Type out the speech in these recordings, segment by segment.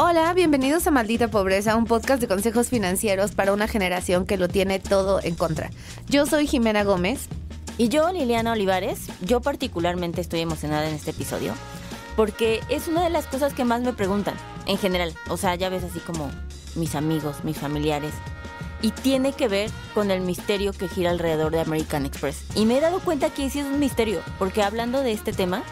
Hola, bienvenidos a Maldita Pobreza, un podcast de consejos financieros para una generación que lo tiene todo en contra. Yo soy Jimena Gómez. Y yo, Liliana Olivares. Yo particularmente estoy emocionada en este episodio porque es una de las cosas que más me preguntan en general. O sea, ya ves así como mis amigos, mis familiares. Y tiene que ver con el misterio que gira alrededor de American Express. Y me he dado cuenta que sí es un misterio, porque hablando de este tema,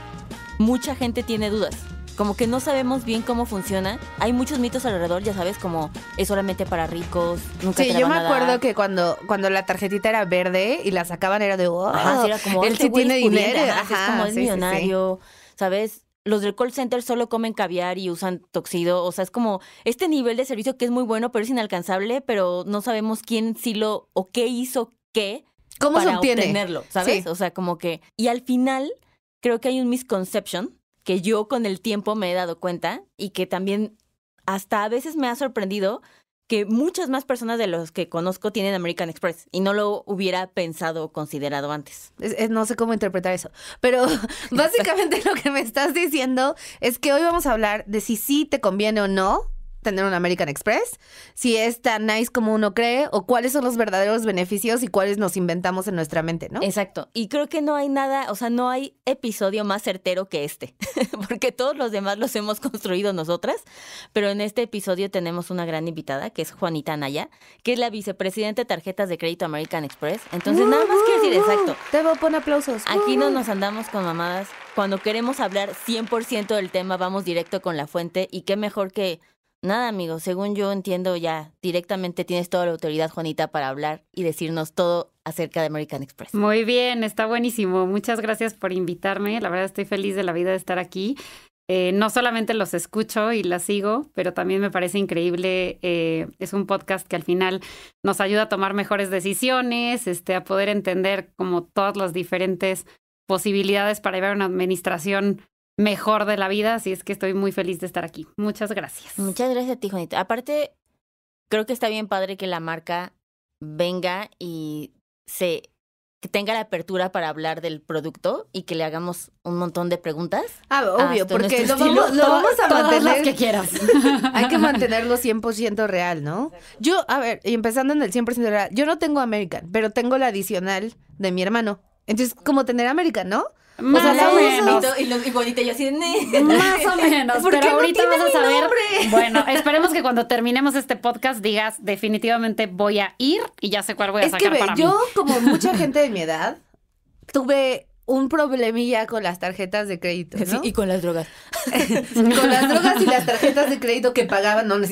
mucha gente tiene dudas como que no sabemos bien cómo funciona. Hay muchos mitos alrededor, ya sabes, como es solamente para ricos, nunca yo me acuerdo que cuando, cuando la tarjetita era verde y la sacaban era de, oh, él sí tiene dinero. es como es millonario, ¿sabes? Los del call center solo comen caviar y usan toxido. O sea, es como este nivel de servicio que es muy bueno, pero es inalcanzable, pero no sabemos quién sí lo o qué hizo qué ¿Cómo se para obtenerlo, ¿sabes? O sea, como que. Y al final, creo que hay un misconception que yo con el tiempo me he dado cuenta y que también hasta a veces me ha sorprendido que muchas más personas de los que conozco tienen American Express y no lo hubiera pensado o considerado antes. no sé cómo interpretar eso, pero básicamente lo que me estás diciendo es que hoy vamos a hablar de si sí te conviene o no tener un American Express, si es tan nice como uno cree, o cuáles son los verdaderos beneficios y cuáles nos inventamos en nuestra mente, ¿no? Exacto. Y creo que no hay nada, o sea, no hay episodio más certero que este, porque todos los demás los hemos construido nosotras, pero en este episodio tenemos una gran invitada, que es Juanita Anaya, que es la vicepresidente de tarjetas de crédito American Express. Entonces, nada más quiero decir, exacto. Te voy a poner aplausos. Aquí no nos andamos con mamadas. Cuando queremos hablar 100% del tema, vamos directo con la fuente y qué mejor que Nada, amigo, según yo entiendo ya, directamente tienes toda la autoridad, Juanita, para hablar y decirnos todo acerca de American Express. Muy bien, está buenísimo. Muchas gracias por invitarme. La verdad estoy feliz de la vida de estar aquí. Eh, no solamente los escucho y las sigo, pero también me parece increíble. Eh, es un podcast que al final nos ayuda a tomar mejores decisiones, este, a poder entender como todas las diferentes posibilidades para llevar una administración mejor de la vida, así es que estoy muy feliz de estar aquí. Muchas gracias. Muchas gracias a ti, Juanita. Aparte, creo que está bien padre que la marca venga y se tenga la apertura para hablar del producto y que le hagamos un montón de preguntas. Ah, ah obvio, porque lo vamos, a mantener. las que quieras. Hay que mantenerlo 100% real, ¿no? Yo, a ver, y empezando en el 100% real, yo no tengo American, pero tengo la adicional de mi hermano. Entonces, como tener American, ¿no? Más o, menos. Y, lo, y, bonita, yo así de... Más o menos, pero ahorita vas a saber. Bueno, esperemos que cuando terminemos este podcast digas, definitivamente voy a ir y ya sé cuál voy a sacar para mí yo, como mucha gente de mi edad, tuve un problemilla con las tarjetas de crédito. y con las drogas. con las drogas y las tarjetas de crédito que pagaban, no, no es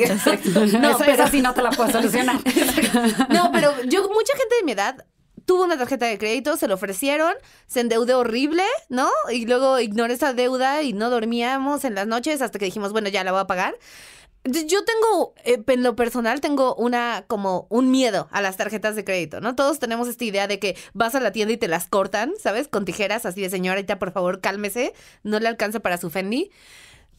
No, pero... esa no te la puedo solucionar. no, pero yo, mucha gente de mi edad tuvo una tarjeta de crédito, se lo ofrecieron, se endeudó horrible, ¿no? Y luego ignoré esa deuda y no dormíamos en las noches hasta que dijimos, bueno, ya la voy a pagar. Yo tengo, eh, en lo personal, tengo una, como un miedo a las tarjetas de crédito, ¿no? Todos tenemos esta idea de que vas a la tienda y te las cortan, ¿sabes? Con tijeras así de señorita, por favor, cálmese, no le alcanza para su Fendi.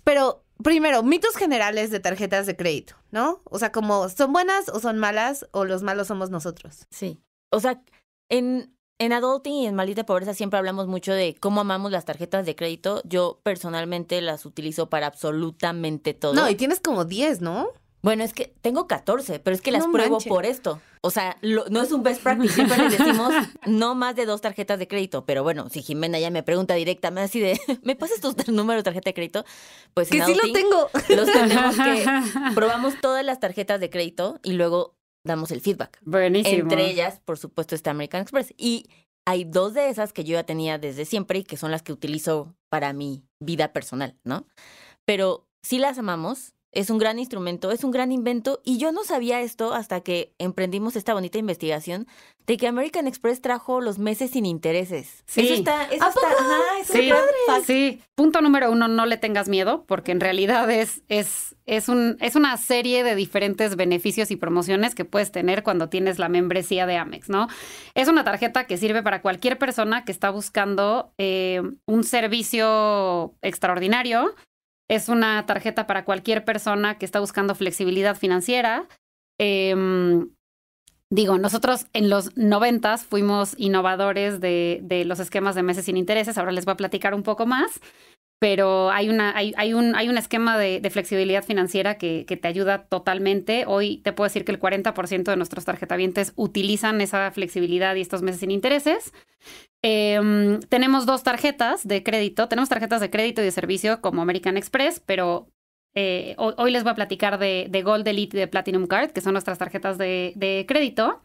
Pero primero, mitos generales de tarjetas de crédito, ¿no? O sea, como son buenas o son malas o los malos somos nosotros. Sí. O sea, en, en Adulting y en Maldita Pobreza siempre hablamos mucho de cómo amamos las tarjetas de crédito. Yo personalmente las utilizo para absolutamente todo. No, y tienes como 10, ¿no? Bueno, es que tengo 14, pero es que las pruebo por esto. O sea, no es un best practice. Siempre decimos no más de dos tarjetas de crédito. Pero bueno, si Jimena ya me pregunta directamente así de, ¿me pasas tu número de tarjeta de crédito? Pues que sí lo tengo. Los tenemos que probamos todas las tarjetas de crédito y luego damos el feedback. Entre ellas, por supuesto, está American Express. Y hay dos de esas que yo ya tenía desde siempre y que son las que utilizo para mi vida personal, ¿no? Pero sí las amamos, es un gran instrumento, es un gran invento y yo no sabía esto hasta que emprendimos esta bonita investigación de que American Express trajo los meses sin intereses. Sí. Eso está, padre. Sí. Punto número uno, no le tengas miedo porque en realidad es, es, es, un, es una serie de diferentes beneficios y promociones que puedes tener cuando tienes la membresía de Amex, ¿no? Es una tarjeta que sirve para cualquier persona que está buscando eh, un servicio extraordinario es una tarjeta para cualquier persona que está buscando flexibilidad financiera. Em, digo, nosotros en los noventas fuimos innovadores de, los esquemas de meses sin intereses. Ahora les voy a platicar un poco más. Pero hay, una, hay, un, esquema de, flexibilidad financiera que, que, te ayuda totalmente. Hoy te puedo decir que el 40% de nuestros tarjetavientes utilizan esa flexibilidad y estos meses sin intereses. Em, tenemos dos tarjetas de crédito. Tenemos tarjetas de crédito y de servicio como American Express, pero eh, hoy, les voy a platicar de, Gold Elite y de Platinum Card, que son nuestras tarjetas de, de, crédito.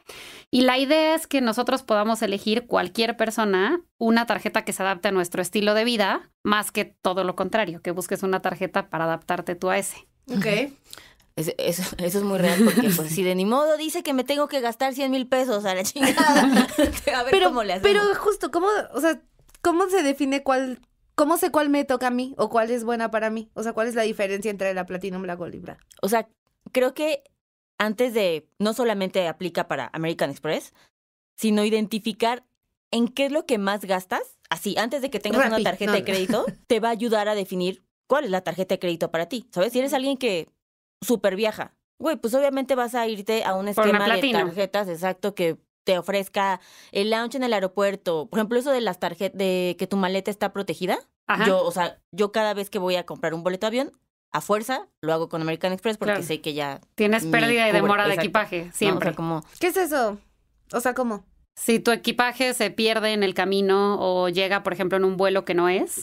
Y la idea es que nosotros podamos elegir cualquier persona una tarjeta que se adapte a nuestro estilo de vida, más que todo lo contrario, que busques una tarjeta para adaptarte tú a ese. Ok. eso, es muy real porque si pues, de ni modo dice que me tengo que gastar 100 mil pesos a la chingada. a ver pero, cómo le hacemos. Pero justo, ¿cómo, o sea, ¿cómo se define cuál, cómo sé cuál me toca a mí o cuál es buena para mí? O sea, ¿cuál es la diferencia entre la Platinum, la Gold y la? O sea, creo que antes de, no solamente aplica para American Express, sino identificar en qué es lo que más gastas, así, antes de que tengas una tarjeta de crédito, te va a ayudar a definir cuál es la tarjeta de crédito para ti. ¿Sabes? Si eres alguien que super viaja. Güey, pues obviamente vas a irte a un esquema de tarjetas, exacto, que te ofrezca el lounge en el aeropuerto. Por ejemplo, eso de las tarjetas, de que tu maleta está protegida. Ajá. Yo, o sea, yo cada vez que voy a comprar un boleto de avión, a fuerza lo hago con American Express porque sé que ya. Tienes pérdida y demora de equipaje, siempre. ¿Qué es eso? O sea, ¿cómo? si tu equipaje se pierde en el camino o llega, por ejemplo, en un vuelo que no es,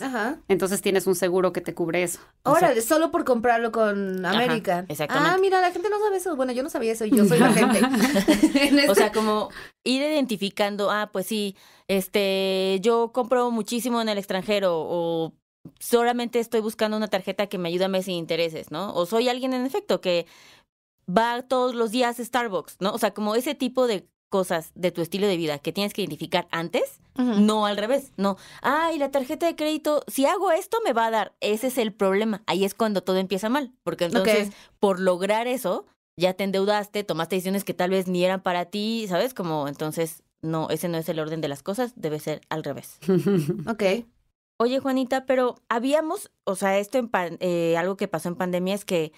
entonces tienes un seguro que te cubre eso. Ahora solo por comprarlo con América. Ah, mira, la gente no sabe eso. Bueno, yo no sabía eso, y yo soy la gente. o sea, este como ir identificando, ah, pues sí, este, yo compro muchísimo en el extranjero o solamente estoy buscando una tarjeta que me ayude a mes sin intereses, ¿no? O soy alguien en efecto que va todos los días a Starbucks, ¿no? O sea, como ese tipo de cosas de tu estilo de vida que tienes que identificar antes, no al revés, no, ay, la tarjeta de crédito, si hago esto me va a dar, ese es el problema, ahí es cuando todo empieza mal, porque entonces por lograr eso, ya te endeudaste, tomaste decisiones que tal vez ni eran para ti, ¿sabes? Como entonces, no, ese no es el orden de las cosas, debe ser al revés. ok. Oye, Juanita, pero habíamos, o sea, esto en eh, algo que pasó en pandemia es que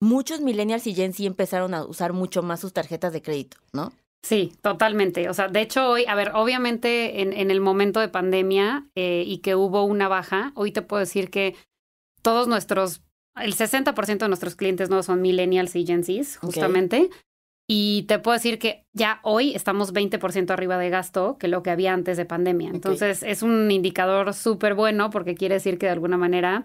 muchos millennials y Gen Z empezaron a usar mucho más sus tarjetas de crédito, ¿no? Sí, totalmente. O sea, de hecho hoy, a ver, obviamente en, el momento de pandemia eh, y que hubo una baja, hoy te puedo decir que todos nuestros, el 60% de nuestros clientes no son millennials y Gen justamente. Y te puedo decir que ya hoy estamos 20% arriba de gasto que lo que había antes de pandemia. Entonces es un indicador súper bueno porque quiere decir que de alguna manera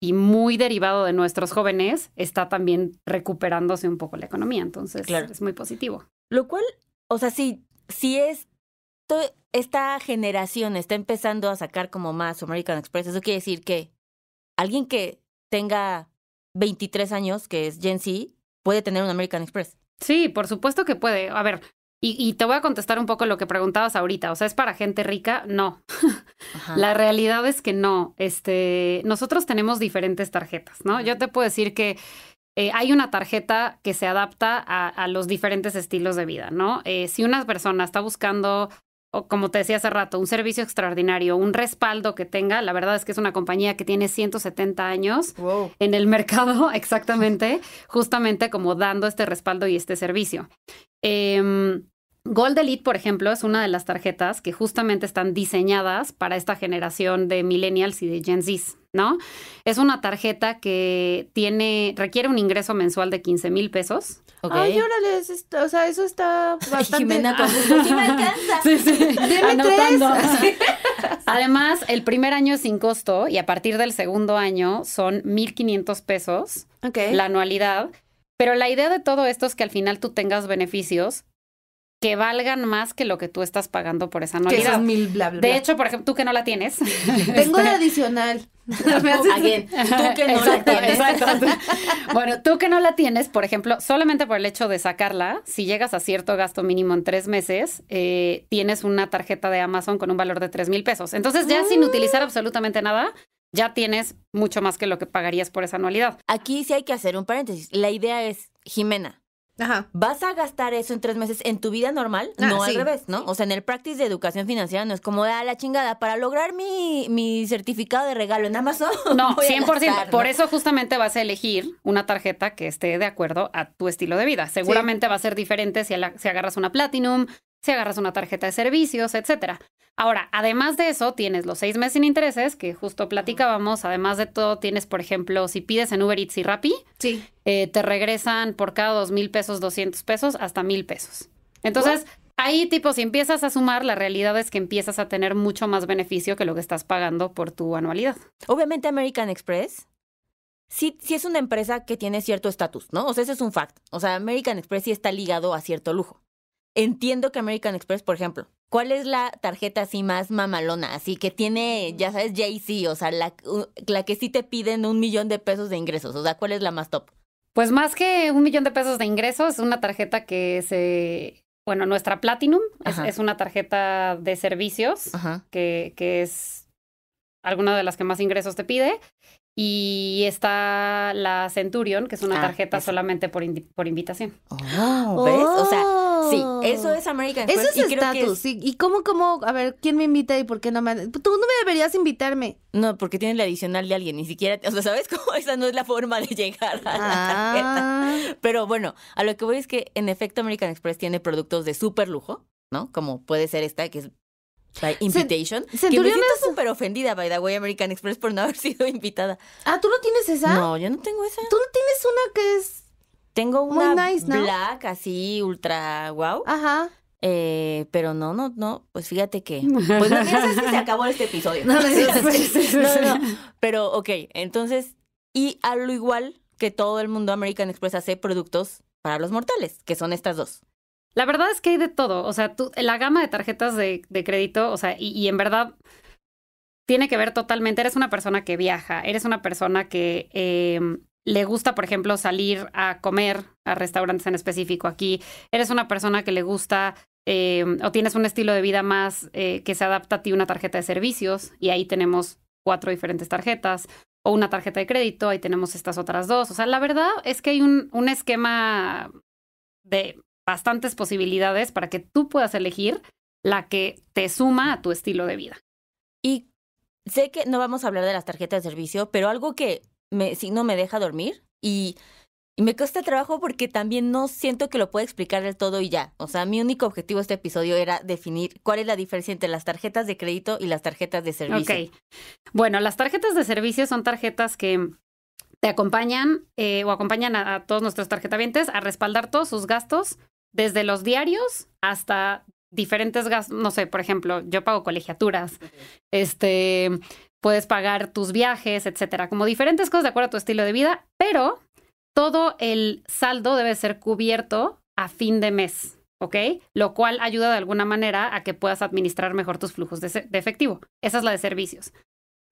y muy derivado de nuestros jóvenes está también recuperándose un poco la economía. Entonces es muy positivo. Lo cual, o sea, si, si es esta generación está empezando a sacar como más American Express, eso quiere decir que alguien que tenga 23 años, que es Gen Z, puede tener un American Express. Sí, por supuesto que puede. A ver, y, te voy a contestar un poco lo que preguntabas ahorita. O sea, ¿es para gente rica? No. La realidad es que no. Este, nosotros tenemos diferentes tarjetas, ¿no? Yo te puedo decir que eh, hay una tarjeta que se adapta a, los diferentes estilos de vida, ¿no? Eh, si una persona está buscando, como te decía hace rato, un servicio extraordinario, un respaldo que tenga, la verdad es que es una compañía que tiene 170 años en el mercado, exactamente, justamente como dando este respaldo y este servicio. Em, Gold Elite, por ejemplo, es una de las tarjetas que justamente están diseñadas para esta generación de millennials y de Gen Z, ¿no? Es una tarjeta que tiene, requiere un ingreso mensual de 15 mil pesos. Ay, órale, o sea, eso está bastante... Además, el primer año es sin costo y a partir del segundo año son 1.500 pesos la anualidad. Pero la idea de todo esto es que al final tú tengas beneficios que valgan más que lo que tú estás pagando por esa anualidad. Que mil bla, bla, De hecho, por ejemplo, tú que no la tienes. Tengo la adicional. tú que no la tienes. Bueno, tú que no la tienes, por ejemplo, solamente por el hecho de sacarla, si llegas a cierto gasto mínimo en tres meses, eh, tienes una tarjeta de Amazon con un valor de tres mil pesos. Entonces, ya sin utilizar absolutamente nada, ya tienes mucho más que lo que pagarías por esa anualidad. Aquí sí hay que hacer un paréntesis. La idea es, Jimena, Ajá. ¿Vas a gastar eso en tres meses en tu vida normal? Ah, no al revés, ¿no? O sea, en el practice de educación financiera no es como da ah, la chingada para lograr mi, mi certificado de regalo en Amazon. No, 100%. Por eso justamente vas a elegir una tarjeta que esté de acuerdo a tu estilo de vida. Seguramente va a ser diferente si, si agarras una Platinum, si agarras una tarjeta de servicios, etcétera. Ahora, además de eso, tienes los seis meses sin intereses, que justo platicábamos. Además de todo, tienes, por ejemplo, si pides en Uber Eats y Rappi, sí. Eh, te regresan por cada dos mil pesos, doscientos pesos, hasta mil pesos. Entonces, ahí, tipo, si empiezas a sumar, la realidad es que empiezas a tener mucho más beneficio que lo que estás pagando por tu anualidad. Obviamente, American Express sí, sí es una empresa que tiene cierto estatus, ¿no? O sea, ese es un fact. O sea, American Express sí está ligado a cierto lujo entiendo que American Express, por ejemplo, ¿cuál es la tarjeta así más mamalona? Así que tiene, ya mm. sabes, Jay-Z, o sea, la, la que sí te piden un millón de pesos de ingresos. O sea, ¿cuál es la más top? Pues más que un millón de pesos de ingresos, es una tarjeta que se bueno, nuestra Platinum es, una tarjeta de servicios que, que, es alguna de las que más ingresos te pide. Y está la Centurion, que es una ah, tarjeta solamente por, invitación. Oh, ¿Ves? O sea, Sí, eso es American Express. Eso es estatus. ¿Y cómo, cómo? A ver, ¿quién me invita y por qué no me.? Tú no me deberías invitarme. No, porque tiene la adicional de alguien, ni siquiera. O sea, ¿sabes cómo? Esa no es la forma de llegar a la ah. tarjeta. Pero bueno, a lo que voy es que en efecto American Express tiene productos de súper lujo, ¿no? Como puede ser esta, que es By invitation. Cent que me siento súper ofendida, by the way, American Express por no haber sido invitada. Ah, ¿tú no tienes esa? No, yo no tengo esa. ¿Tú no tienes una que es tengo una black así ultra wow. Ajá. Eh, pero no, no, no, pues fíjate que. Pues no que se acabó este episodio. No, no, no. Pero, ok, entonces, y a lo igual que todo el mundo American Express hace productos para los mortales, que son estas dos. La verdad es que hay de todo. O sea, tú, la gama de tarjetas de, crédito, o sea, y, en verdad tiene que ver totalmente. Eres una persona que viaja, eres una persona que em, le gusta, por ejemplo, salir a comer a restaurantes en específico aquí, eres una persona que le gusta eh, o tienes un estilo de vida más eh, que se adapta a ti una tarjeta de servicios y ahí tenemos cuatro diferentes tarjetas o una tarjeta de crédito, ahí tenemos estas otras dos. O sea, la verdad es que hay un esquema de bastantes posibilidades para que tú puedas elegir la que te suma a tu estilo de vida. Y sé que no vamos a hablar de las tarjetas de servicio, pero algo que si no me deja dormir y, me cuesta trabajo porque también no siento que lo pueda explicar del todo y ya. O sea, mi único objetivo de este episodio era definir cuál es la diferencia entre las tarjetas de crédito y las tarjetas de servicio. Ok. Bueno, las tarjetas de servicio son tarjetas que te acompañan eh, o acompañan a, todos nuestros tarjetavientes a respaldar todos sus gastos, desde los diarios hasta diferentes gastos, no sé, por ejemplo, yo pago colegiaturas, este, puedes pagar tus viajes, etcétera, como diferentes cosas de acuerdo a tu estilo de vida, pero todo el saldo debe ser cubierto a fin de mes, ¿ok? Lo cual ayuda de alguna manera a que puedas administrar mejor tus flujos de, efectivo. Esa es la de servicios.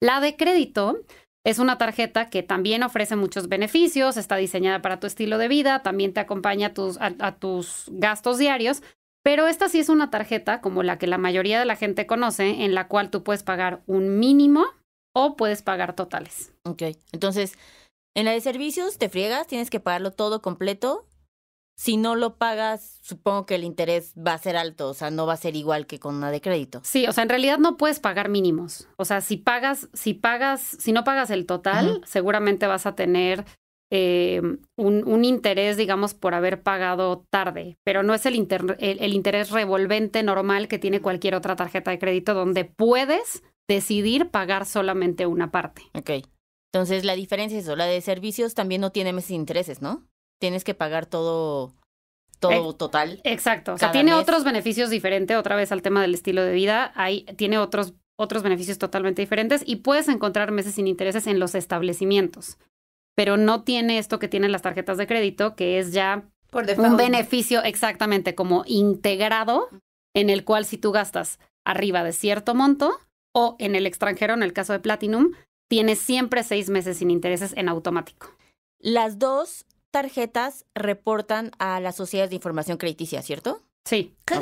La de crédito es una tarjeta que también ofrece muchos beneficios, está diseñada para tu estilo de vida, también te acompaña a tus gastos diarios, pero esta sí es una tarjeta como la que la mayoría de la gente conoce, en la cual tú puedes pagar un mínimo o puedes pagar totales. Ok, entonces, en la de servicios te friegas, tienes que pagarlo todo completo. Si no lo pagas, supongo que el interés va a ser alto, o sea, no va a ser igual que con una de crédito. Sí, o sea, en realidad no puedes pagar mínimos. O sea, si pagas, si pagas, si no pagas el total, seguramente vas a tener eh, un, interés, digamos, por haber pagado tarde, pero no es el, interés revolvente normal que tiene cualquier otra tarjeta de crédito donde puedes decidir pagar solamente una parte. Ok. Entonces la diferencia es eso, la de servicios también no tiene meses sin intereses, ¿no? Tienes que pagar todo, todo total. Exacto. O sea, tiene otros beneficios diferentes, otra vez al tema del estilo de vida, ahí tiene otros, otros beneficios totalmente diferentes y puedes encontrar meses sin intereses en los establecimientos, pero no tiene esto que tienen las tarjetas de crédito, que es ya un beneficio exactamente como integrado en el cual si tú gastas arriba de cierto monto, o en el extranjero, en el caso de Platinum, tienes siempre seis meses sin intereses en automático. Las dos tarjetas reportan a las sociedades de información crediticia, ¿cierto? Sí. ¿Qué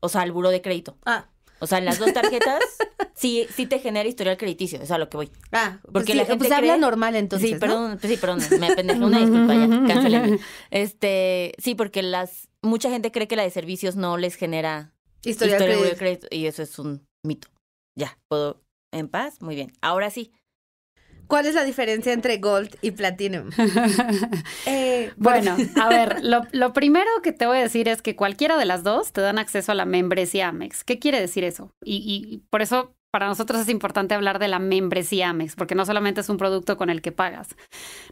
O sea, al buro de crédito. Ah. O sea, en las dos tarjetas sí, sí te genera historial crediticio, es a lo que voy. Ah, pues porque la gente pues habla normal entonces. Sí, perdón, pues sí, perdón, me pendejo, una disculpa ya, Este, sí, porque las mucha gente cree que la de servicios no les genera historial, historial y eso es un mito. Ya, puedo en paz, muy bien. Ahora sí. ¿Cuál es la diferencia entre Gold y Platinum? Eh, bueno, a ver, lo, primero que te voy a decir es que cualquiera de las dos te dan acceso a la membresía Amex. ¿Qué quiere decir eso? Y, por eso para nosotros es importante hablar de la membresía Amex, porque no solamente es un producto con el que pagas.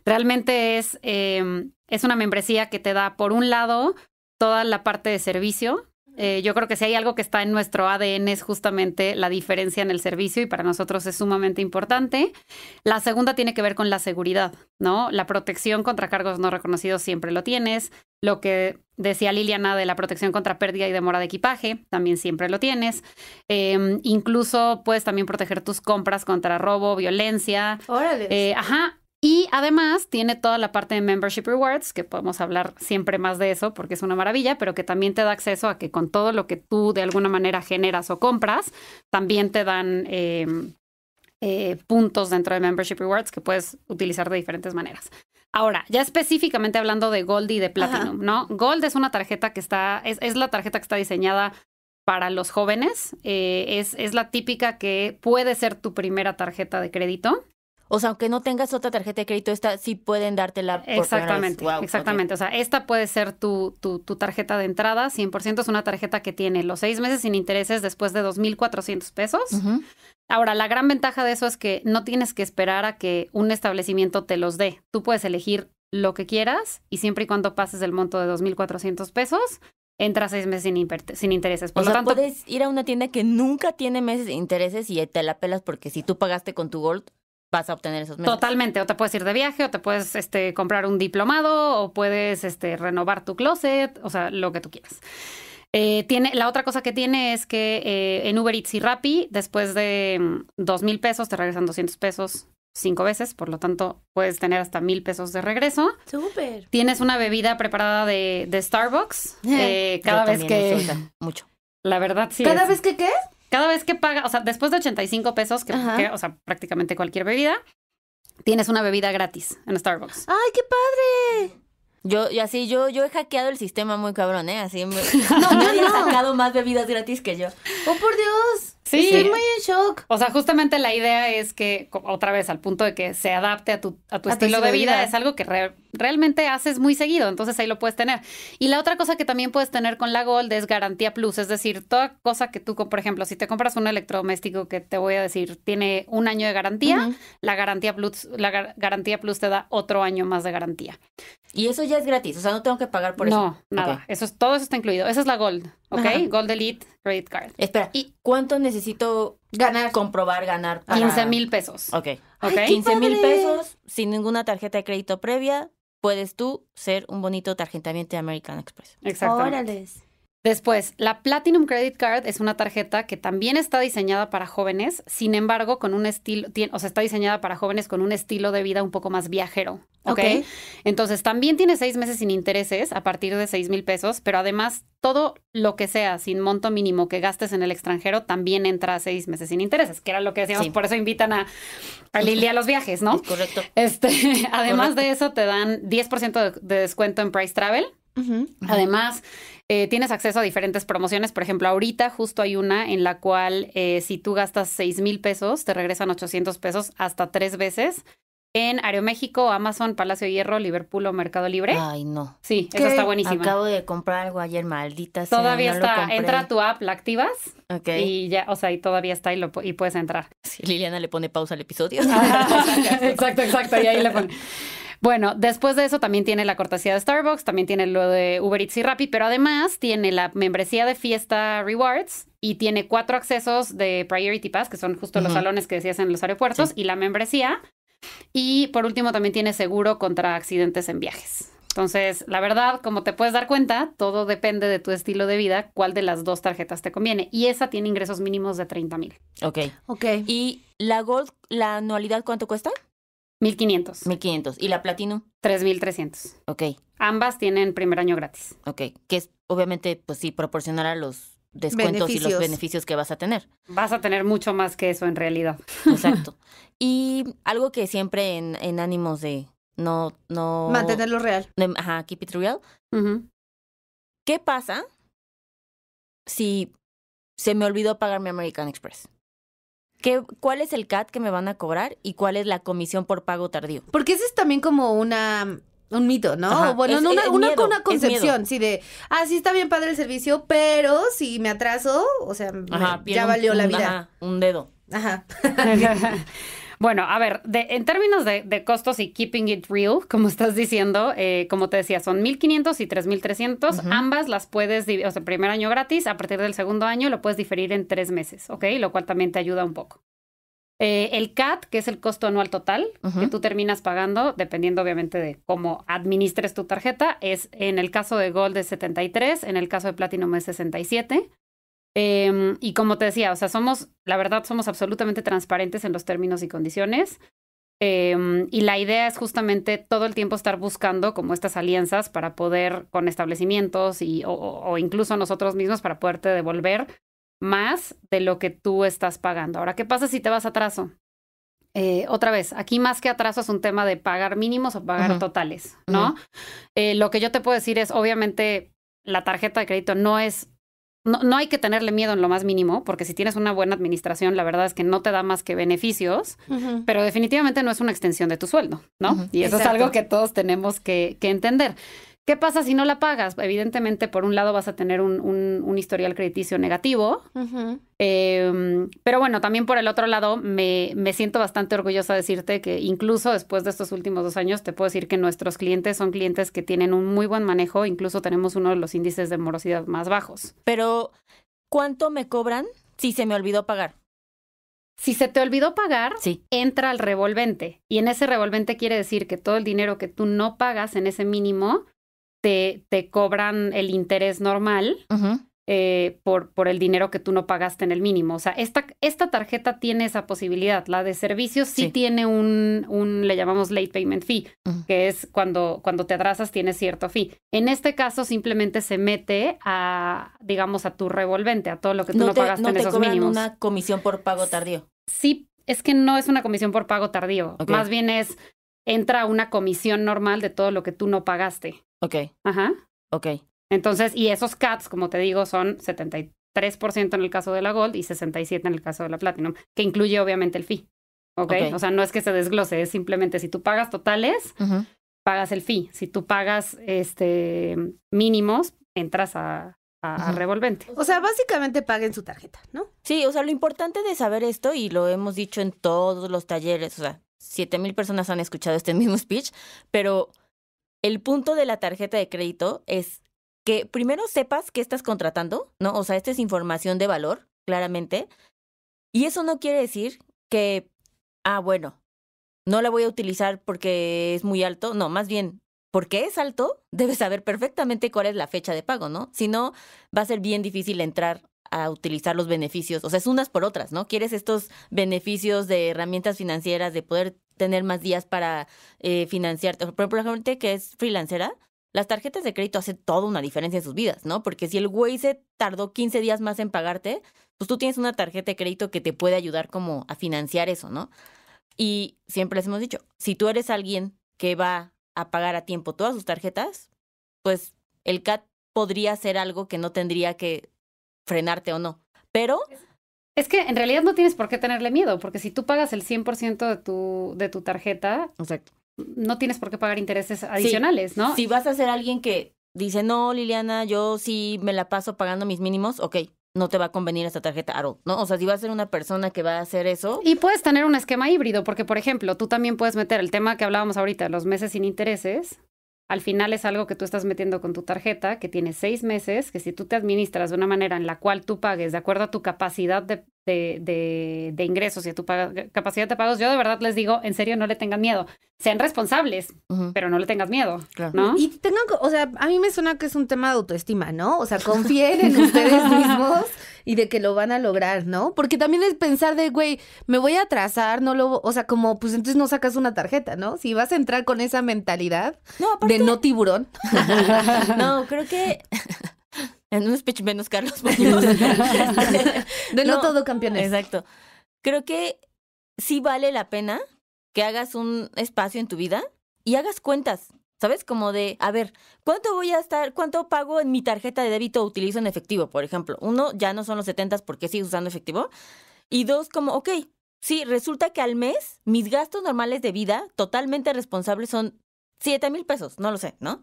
Realmente es, eh, es una membresía que te da, por un lado, toda la parte de servicio, eh, yo creo que si hay algo que está en nuestro ADN es justamente la diferencia en el servicio y para nosotros es sumamente importante. La segunda tiene que ver con la seguridad, ¿no? La protección contra cargos no reconocidos siempre lo tienes. Lo que decía Liliana de la protección contra pérdida y demora de equipaje, también siempre lo tienes. Em, incluso puedes también proteger tus compras contra robo, violencia. Órale. Eh, ajá, y además tiene toda la parte de membership rewards, que podemos hablar siempre más de eso porque es una maravilla, pero que también te da acceso a que con todo lo que tú de alguna manera generas o compras, también te dan em, eh, puntos dentro de membership rewards que puedes utilizar de diferentes maneras. Ahora, ya específicamente hablando de Gold y de Platinum, ¿no? Gold es una tarjeta que está, es, la tarjeta que está diseñada para los jóvenes. Eh, es, es, la típica que puede ser tu primera tarjeta de crédito. O sea, aunque no tengas otra tarjeta de crédito, esta sí pueden dártela. Por exactamente, exactamente. O sea, esta puede ser tu, tu, tarjeta de entrada. 100% es una tarjeta que tiene los seis meses sin intereses después de 2.400 pesos. Ahora, la gran ventaja de eso es que no tienes que esperar a que un establecimiento te los dé. Tú puedes elegir lo que quieras y siempre y cuando pases el monto de 2.400 pesos, entras seis meses sin, intereses. Por o sea, puedes ir a una tienda que nunca tiene meses de intereses y te la pelas porque si tú pagaste con tu Gold, vas a obtener esos Totalmente, o te puedes ir de viaje, o te puedes este, comprar un diplomado, o puedes este, renovar tu closet, o sea, lo que tú quieras. Eh, tiene, la otra cosa que tiene es que eh, en Uber Eats y Rappi, después de mm, dos mil pesos, te regresan 200 pesos cinco veces, por lo tanto puedes tener hasta mil pesos de regreso. Súper. Tienes una bebida preparada de, Starbucks eh. cada vez que... Mucho. La verdad sí. ¿Cada vez que qué? Cada vez que paga, o sea, después de 85 pesos, que, o sea, prácticamente cualquier bebida, tienes una bebida gratis en Starbucks. ¡Ay, qué padre! Yo, yo así, yo, yo he hackeado el sistema muy cabrón, ¿eh? Así no, yo sacado más bebidas gratis que yo. ¡Oh, por Dios! Sí. Estoy muy en shock. O sea, justamente la idea es que, otra vez, al punto de que se adapte a tu, a tu estilo de vida, es algo que realmente haces muy seguido, entonces ahí lo puedes tener. Y la otra cosa que también puedes tener con la Gold es garantía plus, es decir, toda cosa que tú, por ejemplo, si te compras un electrodoméstico que te voy a decir tiene un año de garantía, la garantía plus, la garantía plus te da otro año más de garantía. Y eso ya es gratis, o sea, no tengo que pagar por eso. No, nada. Eso es, todo eso está incluido. Esa es la Gold, ¿ok? Gold Elite Credit Card. Espera, ¿y cuánto necesito ganar? Comprobar, ganar. Para... 15 mil pesos. Ok. okay. 15 mil pesos sin ninguna tarjeta de crédito previa. Puedes tú ser un bonito tarjetamiento de American Express. exacto Órales. Después, la Platinum Credit Card es una tarjeta que también está diseñada para jóvenes, sin embargo, con un estilo, o sea, está diseñada para jóvenes con un estilo de vida un poco más viajero. ¿Ok? Entonces, también tiene seis meses sin intereses a partir de seis mil pesos, pero además, todo lo que sea sin monto mínimo que gastes en el extranjero también entra a seis meses sin intereses, que era lo que decíamos, por eso invitan a, a Lili a los viajes, ¿no? correcto. Este, además de eso, te dan 10% de descuento en Price Travel Además, eh, tienes acceso a diferentes promociones. Por ejemplo, ahorita justo hay una en la cual eh, si tú gastas 6 mil pesos, te regresan 800 pesos hasta tres veces en Aeroméxico, Amazon, Palacio Hierro, Liverpool o Mercado Libre. Ay, no. Sí, eso está buenísimo. Acabo de comprar algo ayer, maldita Todavía está. entra a tu app, la activas. Ok. Y ya, o sea, y todavía está y, y puedes entrar. Liliana le pone pausa al episodio. exacto, exacto. Y ahí le pone. Bueno, después de eso también tiene la cortesía de Starbucks, también tiene lo de Uber Eats y Rappi, pero además tiene la membresía de Fiesta Rewards y tiene cuatro accesos de Priority Pass, que son justo los salones que decías en los aeropuertos, y la membresía. Y por último también tiene seguro contra accidentes en viajes. Entonces, la verdad, como te puedes dar cuenta, todo depende de tu estilo de vida, cuál de las dos tarjetas te conviene. Y esa tiene ingresos mínimos de 30 mil. Ok. Ok. ¿Y la Gold, la anualidad cuánto cuesta? 1500. 1500. ¿Y la Platinum? 3300. Ok. Ambas tienen primer año gratis. Ok. Que es, obviamente, pues sí, proporcionará los descuentos y los beneficios que vas a tener. Vas a tener mucho más que eso en realidad. Exacto. y algo que siempre en, ánimos de no, no... Mantenerlo real. ajá, keep it real. ¿Qué pasa si se me olvidó pagar mi American Express? ¿Qué, ¿Cuál es el CAT que me van a cobrar y cuál es la comisión por pago tardío? Porque ese es también como una un mito, ¿no? bueno, una, concepción, sí, de, ah, sí está bien padre el servicio, pero si me atraso, o sea, ya valió la vida. Ajá, un dedo. Ajá. Bueno, a ver, en términos de, costos y keeping it real, como estás diciendo, eh, como te decía, son 1.500 y 3.300. Ambas las puedes, o sea, primer año gratis, a partir del segundo año lo puedes diferir en tres meses, ¿ok? Lo cual también te ayuda un poco. Eh, el CAT, que es el costo anual total que tú terminas pagando, dependiendo obviamente de cómo administres tu tarjeta, es en el caso de Gold es 73, en el caso de Platinum es 67. Em, y como te decía, o sea, somos, la verdad, somos absolutamente transparentes en los términos y condiciones. Em, y la idea es justamente todo el tiempo estar buscando como estas alianzas para poder con establecimientos y, o, incluso nosotros mismos para poderte devolver más de lo que tú estás pagando. Ahora, ¿qué pasa si te vas a atraso? Eh, otra vez, aquí más que atraso es un tema de pagar mínimos o pagar totales, ¿no? Eh, lo que yo te puedo decir es, obviamente, la tarjeta de crédito no es no, hay que tenerle miedo en lo más mínimo, porque si tienes una buena administración, la verdad es que no te da más que beneficios, pero definitivamente no es una extensión de tu sueldo, ¿no? Y eso es algo que todos tenemos que, que entender. ¿Qué pasa si no la pagas? Evidentemente, por un lado vas a tener un, historial crediticio negativo, em, pero bueno, también por el otro lado me, siento bastante orgullosa de decirte que incluso después de estos últimos dos años, te puedo decir que nuestros clientes son clientes que tienen un muy buen manejo, incluso tenemos uno de los índices de morosidad más bajos. Pero, ¿cuánto me cobran si se me olvidó pagar? Si se te olvidó pagar, entra al revolvente. Y en ese revolvente quiere decir que todo el dinero que tú no pagas en ese mínimo te, cobran el interés normal eh, por, por el dinero que tú no pagaste en el mínimo. O sea, esta, esta tarjeta tiene esa posibilidad. La de servicios sí, tiene un, un, le llamamos late payment fee, que es cuando, cuando te atrasas tienes cierto fee. En este caso simplemente se mete a, digamos, a tu revolvente, a todo lo que tú no, pagaste no en te esos una comisión por pago tardío. Sí, es que no es una comisión por pago tardío. Más bien es entra una comisión normal de todo lo que tú no pagaste. Ok. Ajá. Ok. Entonces, y esos cats, como te digo, son 73% en el caso de la Gold y 67% en el caso de la Platinum, que incluye obviamente el fee. ¿ok? okay. O sea, no es que se desglose, es simplemente si tú pagas totales, pagas el fee. Si tú pagas este mínimos, entras a, a, a, revolvente. O sea, básicamente paguen su tarjeta, ¿no? Sí, o sea, lo importante de saber esto, y lo hemos dicho en todos los talleres, o sea, 7000 personas han escuchado este mismo speech, pero el punto de la tarjeta de crédito es que primero sepas qué estás contratando, ¿no? O sea, esta es información de valor, claramente. Y eso no quiere decir que, ah, bueno, no la voy a utilizar porque es muy alto. No, más bien, porque es alto, debes saber perfectamente cuál es la fecha de pago, ¿no? Si no, va a ser bien difícil entrar a utilizar los beneficios. O sea, es unas por otras, ¿no? Quieres estos beneficios de herramientas financieras, de poder tener más días para eh, financiarte. Por ejemplo, la gente que es freelancera, las tarjetas de crédito hacen toda una diferencia en sus vidas, ¿no? Porque si el güey se tardó 15 días más en pagarte, pues tú tienes una tarjeta de crédito que te puede ayudar como a financiar eso, ¿no? Y siempre les hemos dicho, si tú eres alguien que va a pagar a tiempo todas sus tarjetas, pues el CAT podría ser algo que no tendría que frenarte o no. Pero... Es que en realidad no tienes por qué tenerle miedo, porque si tú pagas el 100% de tu, de tu tarjeta, no tienes por qué pagar intereses adicionales, ¿no? Si vas a ser alguien que dice, no, Liliana, yo sí me la paso pagando mis mínimos, ok, no te va a convenir esta tarjeta Aro, ¿no? O sea, si vas a ser una persona que va a hacer eso. Y puedes tener un esquema híbrido, porque, por ejemplo, tú también puedes meter el tema que hablábamos ahorita, los meses sin intereses, al final es algo que tú estás metiendo con tu tarjeta, que tiene seis meses, que si tú te administras de una manera en la cual tú pagues de acuerdo a tu capacidad de de, de, ingresos y a tu capacidad de pagos, yo de verdad les digo, en serio, no le tengan miedo. Sean responsables, pero no le tengas miedo. ¿no? Y tengan, o sea, a mí me suena que es un tema de autoestima, ¿no? O sea, confíen en ustedes mismos y de que lo van a lograr, ¿no? Porque también es pensar de, güey, me voy a atrasar, no lo, o sea, como, pues entonces no sacas una tarjeta, ¿no? Si vas a entrar con esa mentalidad de no tiburón. no, creo que en un speech menos Carlos de no, todo campeones. Exacto. Creo que sí vale la pena que hagas un espacio en tu vida y hagas cuentas. ¿Sabes? Como de, a ver, ¿cuánto voy a estar, cuánto pago en mi tarjeta de débito o utilizo en efectivo, por ejemplo? Uno, ya no son los 70 porque sigues usando efectivo. Y dos, como, ok, sí, resulta que al mes mis gastos normales de vida, totalmente responsables, son 7 mil pesos, no lo sé, ¿no?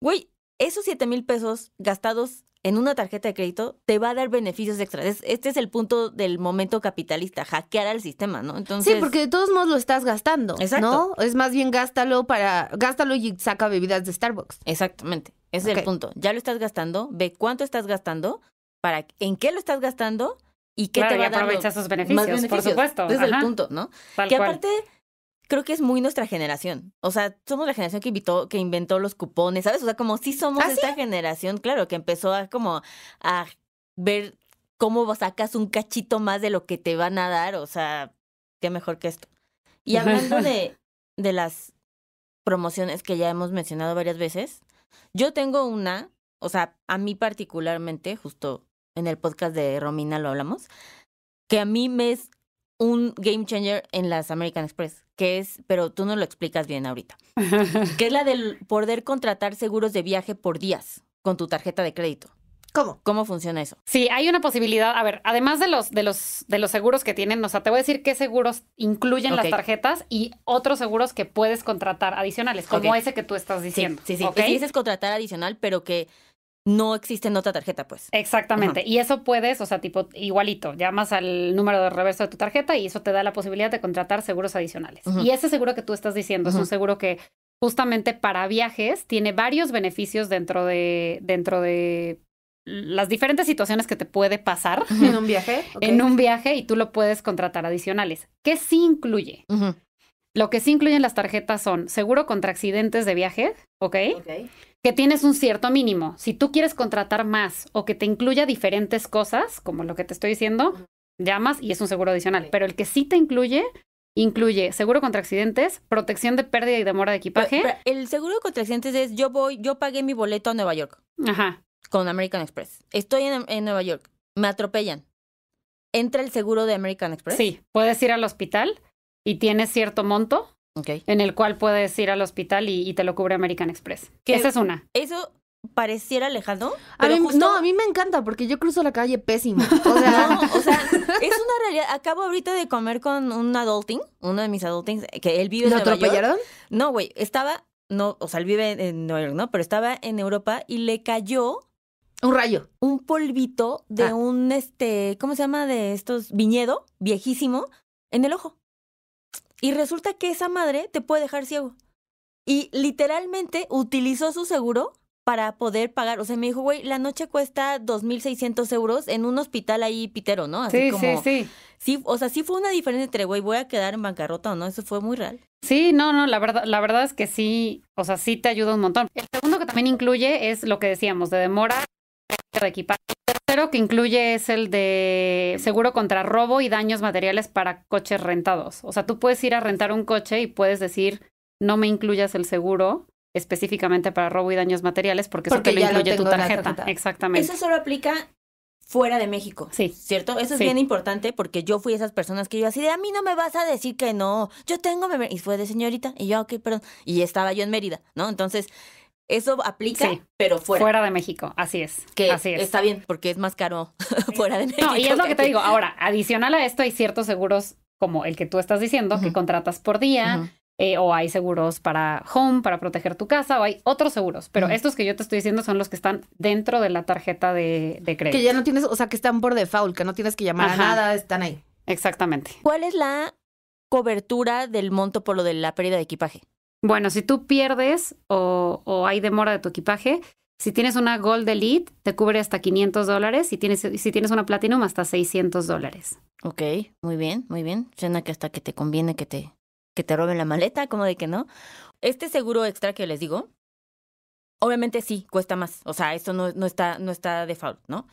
Güey, esos 7 mil pesos gastados en una tarjeta de crédito te va a dar beneficios extras. este es el punto del momento capitalista, hackear al sistema, ¿no? Entonces, sí, porque de todos modos lo estás gastando, Exacto. ¿no? Es más bien gástalo para gástalo y saca bebidas de Starbucks. Exactamente. Ese es el punto. Ya lo estás gastando, ve cuánto estás gastando, para en qué lo estás gastando y qué te va a dar. aprovecha esos beneficios, por supuesto. Ese es el punto, ¿no? que aparte creo que es muy nuestra generación. O sea, somos la generación que invitó, que inventó los cupones, ¿sabes? O sea, como sí somos esa ¿Ah, esta generación, claro, que empezó a como a ver cómo sacas un cachito más de lo que te van a dar. O sea, qué mejor que esto. Y hablando de, de las promociones que ya hemos mencionado varias veces, yo tengo una, o sea, a mí particularmente, justo en el podcast de Romina lo hablamos, que a mí me es un game changer en las American Express que es, pero tú no lo explicas bien ahorita, que es la del poder contratar seguros de viaje por días con tu tarjeta de crédito. ¿Cómo? ¿Cómo funciona eso? Sí, hay una posibilidad. A ver, además de los, de los, de los seguros que tienen, o sea, te voy a decir qué seguros incluyen las tarjetas y otros seguros que puedes contratar adicionales, como ese que tú estás diciendo. Sí, sí, sí. Okay. contratar adicional, pero que no existe en otra tarjeta, pues. Exactamente. Y eso puedes, o sea, tipo, igualito, llamas al número de reverso de tu tarjeta y eso te da la posibilidad de contratar seguros adicionales. Y ese seguro que tú estás diciendo es un seguro que justamente para viajes tiene varios beneficios dentro de, dentro de las diferentes situaciones que te puede pasar. En un viaje. En un viaje y tú lo puedes contratar adicionales. ¿Qué sí incluye? Lo que sí incluyen las tarjetas son seguro contra accidentes de viaje, ¿ok? Que tienes un cierto mínimo. Si tú quieres contratar más o que te incluya diferentes cosas, como lo que te estoy diciendo, llamas y es un seguro adicional. Pero el que sí te incluye, incluye seguro contra accidentes, protección de pérdida y demora de equipaje. el seguro contra accidentes es yo voy, yo pagué mi boleto a Nueva York. Ajá. Con American Express. Estoy en Nueva York. Me atropellan. ¿Entra el seguro de American Express? Sí, puedes ir al hospital y tienes cierto monto en el cual puedes ir al hospital y, te lo cubre American Express. Esa es una. Eso pareciera lejano. Pero No, a mí me encanta porque yo cruzo la calle pésimo. O sea, o sea, es una realidad. Acabo ahorita de comer con un adulting, uno de mis adultings, que él vive en ¿Lo atropellaron? No, güey, estaba, no, o sea, él vive en Nueva York, ¿no? Pero estaba en Europa y le cayó un rayo. Un polvito de ah. un, este, ¿cómo se llama? De estos, viñedo viejísimo en el ojo. Y resulta que esa madre te puede dejar ciego. Y literalmente utilizó su seguro para poder pagar. O sea, me dijo, güey, la noche cuesta 2.600 euros en un hospital ahí pitero, ¿no? sí, sí, sí. Sí, o sea, sí fue una diferencia entre, güey, voy a quedar en bancarrota o no. Eso fue muy real. Sí, no, no, la verdad, la verdad es que sí, o sea, sí te ayuda un montón. El segundo que también incluye es lo que decíamos, de demora, de equipaje, tercero que incluye es el de seguro contra robo y daños materiales para coches rentados. O sea, tú puedes ir a rentar un coche y puedes decir, no me incluyas el seguro específicamente para robo y daños materiales porque, eso te lo incluye tu tarjeta. Exactamente. Eso solo aplica fuera de México. Sí. ¿Cierto? Eso es bien importante porque yo fui esas personas que yo así de, a mí no me vas a decir que no, yo tengo... Y fue de señorita, y yo, ah, ok, perdón. Y estaba yo en Mérida, ¿no? Entonces, eso aplica, pero fuera. Fuera de México, así es. así está bien, porque es más caro fuera de México. No, y es lo que, te digo. Ahora, adicional a esto, hay ciertos seguros como el que tú estás diciendo, que contratas por día, eh, o hay seguros para home, para proteger tu casa, o hay otros seguros. Pero estos que yo te estoy diciendo son los que están dentro de la tarjeta de, crédito. Que ya no tienes, o sea, que están por default, que no tienes que llamar a nada, están ahí. Exactamente. ¿Cuál es la cobertura del monto por lo de la pérdida de equipaje? Bueno, si tú pierdes o, hay demora de tu equipaje, si tienes una Gold Elite, te cubre hasta 500 dólares. Si tienes, si tienes una Platinum, hasta 600 dólares. Ok, muy bien, muy bien. Suena que hasta que te conviene que te, que te roben la maleta, como de que no. Este seguro extra que les digo, obviamente sí, cuesta más. O sea, esto no, no, está, no está default, ¿no?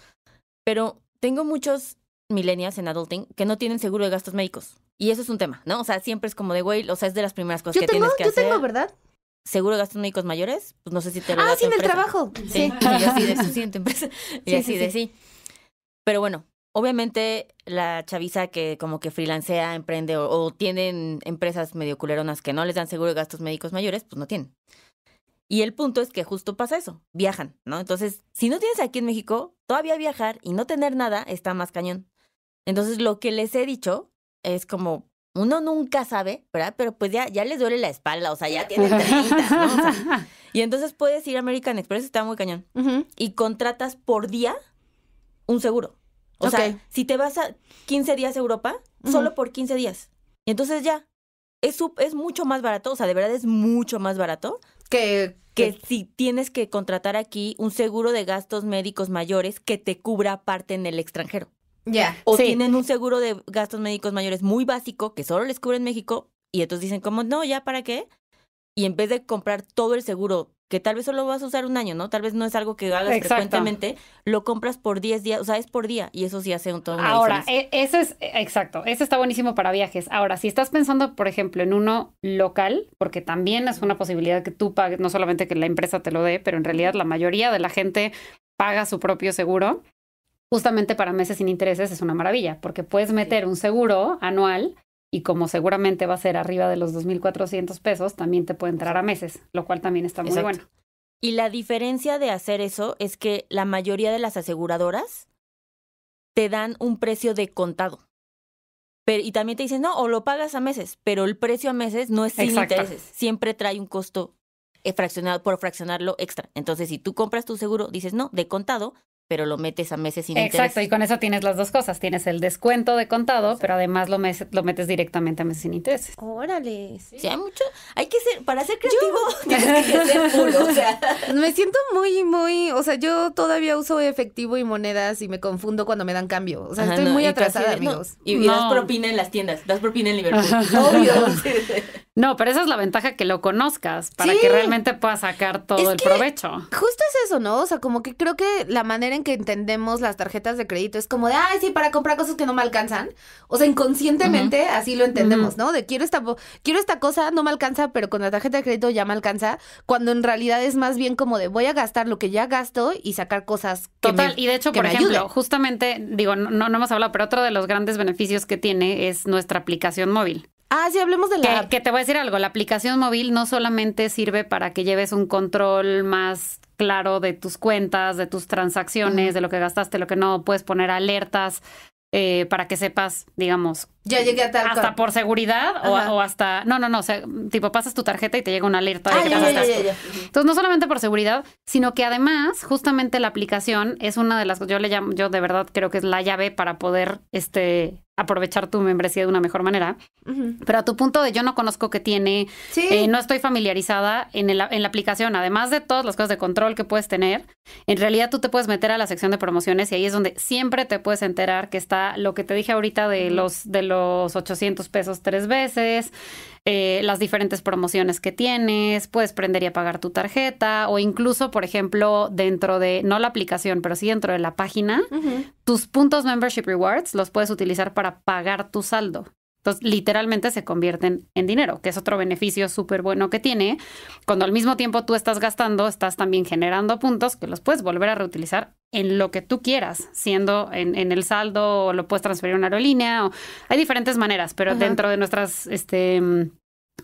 Pero tengo muchos millennials en adulting que no tienen seguro de gastos médicos. Y eso es un tema, ¿no? O sea, siempre es como de, güey, o sea, es de las primeras cosas que tienes que yo hacer. tengo, ¿verdad? ¿Seguro de gastos médicos mayores? Pues no sé si te lo Ah, sí, el trabajo. Sí. sí. Y así de, sí, sí, sí. Pero bueno, obviamente la chaviza que como que freelancea, emprende o, o, tienen empresas medio culeronas que no les dan seguro de gastos médicos mayores, pues no tienen. Y el punto es que justo pasa eso, viajan, ¿no? Entonces, si no tienes aquí en México, todavía viajar y no tener nada está más cañón. Entonces, lo que les he dicho es como, uno nunca sabe, ¿verdad? Pero pues ya, ya les duele la espalda, o sea, ya tienen 30, ¿no? y entonces puedes ir a American Express, está muy cañón. Y contratas por día un seguro. O sea, si te vas a 15 días a Europa, solo por 15 días. Y entonces ya, es, es mucho más barato, o sea, de verdad es mucho más barato. Que, que, si tienes que contratar aquí un seguro de gastos médicos mayores que te cubra parte en el extranjero. O tienen un seguro de gastos médicos mayores muy básico que solo les cubre en México y entonces dicen como, no, ya, ¿para qué? Y en vez de comprar todo el seguro, que tal vez solo vas a usar un año, ¿no? Tal vez no es algo que hagas frecuentemente, lo compras por 10 días, o sea, es por día y eso sí hace un todo. Ahora, e, eso es, e, exacto, eso está buenísimo para viajes. Ahora, si estás pensando, por ejemplo, en uno local, porque también es una posibilidad que tú pagues, no solamente que la empresa te lo dé, pero en realidad la mayoría de la gente paga su propio seguro justamente para meses sin intereses es una maravilla, porque puedes meter un seguro anual y como seguramente va a ser arriba de los 2.400 pesos, también te puede entrar a meses, lo cual también está muy bueno. Y la diferencia de hacer eso es que la mayoría de las aseguradoras te dan un precio de contado. Pero, y también te dicen, no, o lo pagas a meses, pero el precio a meses no es sin intereses. Siempre trae un costo eh, fraccionado por fraccionarlo extra. Entonces, si tú compras tu seguro, dices, no, de contado, pero lo metes a meses sin Exacto, Exacto, y con eso tienes las dos cosas. Tienes el descuento de contado, pero además lo, lo metes directamente a meses sin intereses. Órale. Sí. hay mucho. Hay que ser, para ser creativo, O sea. Me siento muy, muy. O sea, yo todavía uso efectivo y monedas y me confundo cuando me dan cambio. O sea, estoy muy atrasada, amigos. Y, das propina en las tiendas, das propina en Liverpool. Obvio. No, pero esa es la ventaja que lo conozcas, para que realmente puedas sacar todo el provecho. Justo es eso, ¿no? O sea, como que creo que la manera en que entendemos las tarjetas de crédito es como de, ay, sí, para comprar cosas que no me alcanzan. O sea, inconscientemente así lo entendemos, ¿no? De quiero esta, quiero esta cosa, no me alcanza, pero con la tarjeta de crédito ya me alcanza. Cuando en realidad es más bien como de, voy a gastar lo que ya gasto y sacar cosas que Total, me, y de hecho, por ejemplo, justamente, digo, no, no hemos hablado, pero otro de los grandes beneficios que tiene es nuestra aplicación móvil. Ah, sí, hablemos de la... Que, te voy a decir algo, la aplicación móvil no solamente sirve para que lleves un control más claro de tus cuentas, de tus transacciones, de lo que gastaste, lo que no, puedes poner alertas eh, para que sepas, digamos, ya llegué a Hasta por seguridad o, hasta... No, no, no. O tipo, pasas tu tarjeta y te llega una alerta. Ah, que Entonces, no solamente por seguridad, sino que además, justamente la aplicación es una de las... Yo le llamo... Yo de verdad creo que es la llave para poder este, aprovechar tu membresía de una mejor manera. Pero a tu punto de yo no conozco qué tiene... Eh, no estoy familiarizada en, el, en la aplicación. Además de todas las cosas de control que puedes tener, en realidad tú te puedes meter a la sección de promociones y ahí es donde siempre te puedes enterar que está lo que te dije ahorita De los los 800 pesos tres veces, eh, las diferentes promociones que tienes, puedes prender y pagar tu tarjeta o incluso, por ejemplo, dentro de, no la aplicación, pero sí dentro de la página, tus puntos membership rewards los puedes utilizar para pagar tu saldo. Entonces, literalmente se convierten en dinero, que es otro beneficio súper bueno que tiene. Cuando al mismo tiempo tú estás gastando, estás también generando puntos que los puedes volver a reutilizar en lo que tú quieras, siendo en, en el saldo o lo puedes transferir a una aerolínea. O, hay diferentes maneras, pero dentro de nuestras, este, mm,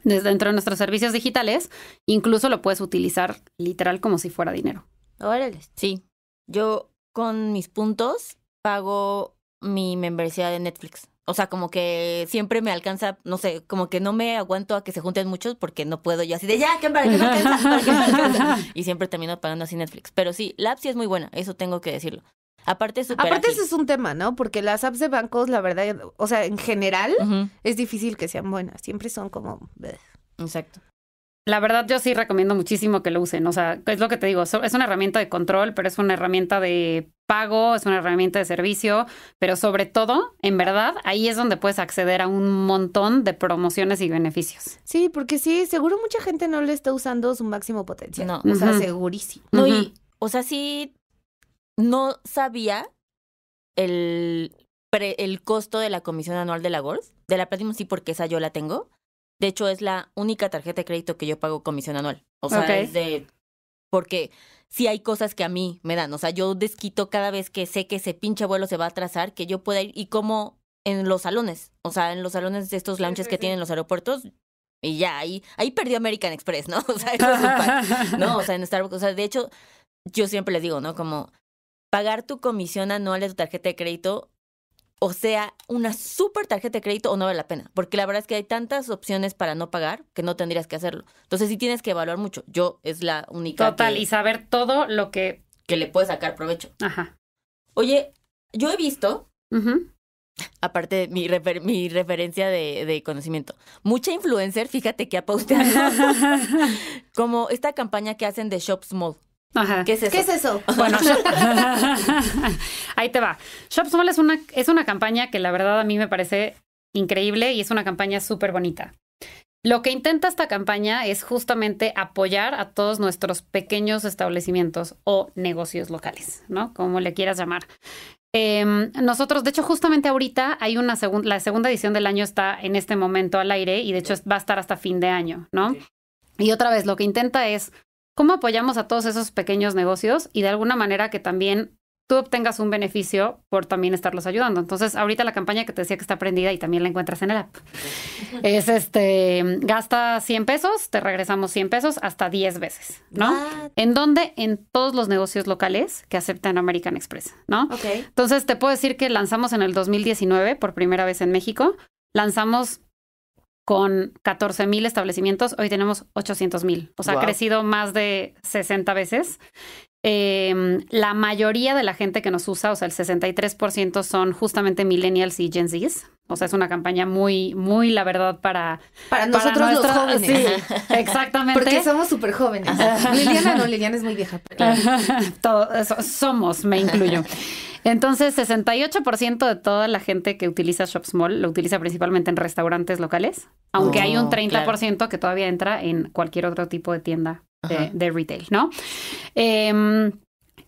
desde dentro de nuestros servicios digitales, incluso lo puedes utilizar literal como si fuera dinero. Órale. Sí. Yo con mis puntos pago mi membresía de Netflix. O sea, como que siempre me alcanza, no sé, como que no me aguanto a que se junten muchos porque no puedo yo así de ya, que para qué Y siempre termino pagando así Netflix. Pero sí, la app sí es muy buena, eso tengo que decirlo. Aparte, super Aparte es un tema, ¿no? Porque las apps de bancos, la verdad, o sea, en general, es difícil que sean buenas. Siempre son como... Exacto. La verdad, yo sí recomiendo muchísimo que lo usen. O sea, es lo que te digo, es una herramienta de control, pero es una herramienta de pago, es una herramienta de servicio, pero sobre todo, en verdad, ahí es donde puedes acceder a un montón de promociones y beneficios. Sí, porque sí, seguro mucha gente no le está usando su máximo potencial. No, o sea, segurísimo. y, o sea, sí, no sabía el, el costo de la comisión anual de la golf de la Platinum, sí, porque esa yo la tengo de hecho, es la única tarjeta de crédito que yo pago comisión anual. O sea, es de... Porque si hay cosas que a mí me dan. O sea, yo desquito cada vez que sé que ese pinche vuelo se va a atrasar, que yo pueda ir y como en los salones. O sea, en los salones de estos launches que tienen los aeropuertos. Y ya, ahí, ahí perdió American Express, ¿no? O sea, es un No, o sea, en Starbucks. O sea, de hecho, yo siempre les digo, ¿no? Como pagar tu comisión anual de tu tarjeta de crédito o sea una super tarjeta de crédito o no vale la pena. Porque la verdad es que hay tantas opciones para no pagar que no tendrías que hacerlo. Entonces sí tienes que evaluar mucho. Yo es la única. Total, y saber todo lo que. Que le puedes sacar provecho. Ajá. Oye, yo he visto. Aparte de mi, mi referencia de, de, conocimiento. Mucha influencer, fíjate que ha como esta campaña que hacen de Shop Small. ¿Qué es eso? Bueno, ahí te va. Shop Small es una, es una campaña que la verdad a mí me parece increíble y es una campaña súper bonita. Lo que intenta esta campaña es justamente apoyar a todos nuestros pequeños establecimientos o negocios locales, ¿no? Como le quieras llamar. Em, nosotros, de hecho, justamente ahorita hay una segunda, la segunda edición del año está en este momento al aire y de hecho va a estar hasta fin de año, ¿no? Y otra vez, lo que intenta es ¿Cómo apoyamos a todos esos pequeños negocios y de alguna manera que también tú obtengas un beneficio por también estarlos ayudando? Entonces, ahorita la campaña que te decía que está prendida y también la encuentras en el app, es este, gasta 100 pesos, te regresamos 100 pesos hasta 10 veces, ¿no? ¿En dónde? En todos los negocios locales que aceptan American Express, ¿no? Ok. Entonces, te puedo decir que lanzamos en el 2019, por primera vez en México, lanzamos con 14 mil establecimientos, hoy tenemos 800 mil. O sea, ha crecido más de 60 veces. Em, la mayoría de la gente que nos usa, o sea, el 63% son justamente millennials y Gen Zs. O sea, es una campaña muy, muy, la verdad, para... Para, nosotros los jóvenes. Sí, exactamente. Porque somos súper jóvenes. Liliana no, Liliana es muy vieja. somos, me incluyo. Entonces, 68% de toda la gente que utiliza Shop Small lo utiliza principalmente en restaurantes locales, aunque hay un 30% que todavía entra en cualquier otro tipo de tienda de, retail, ¿no? Em,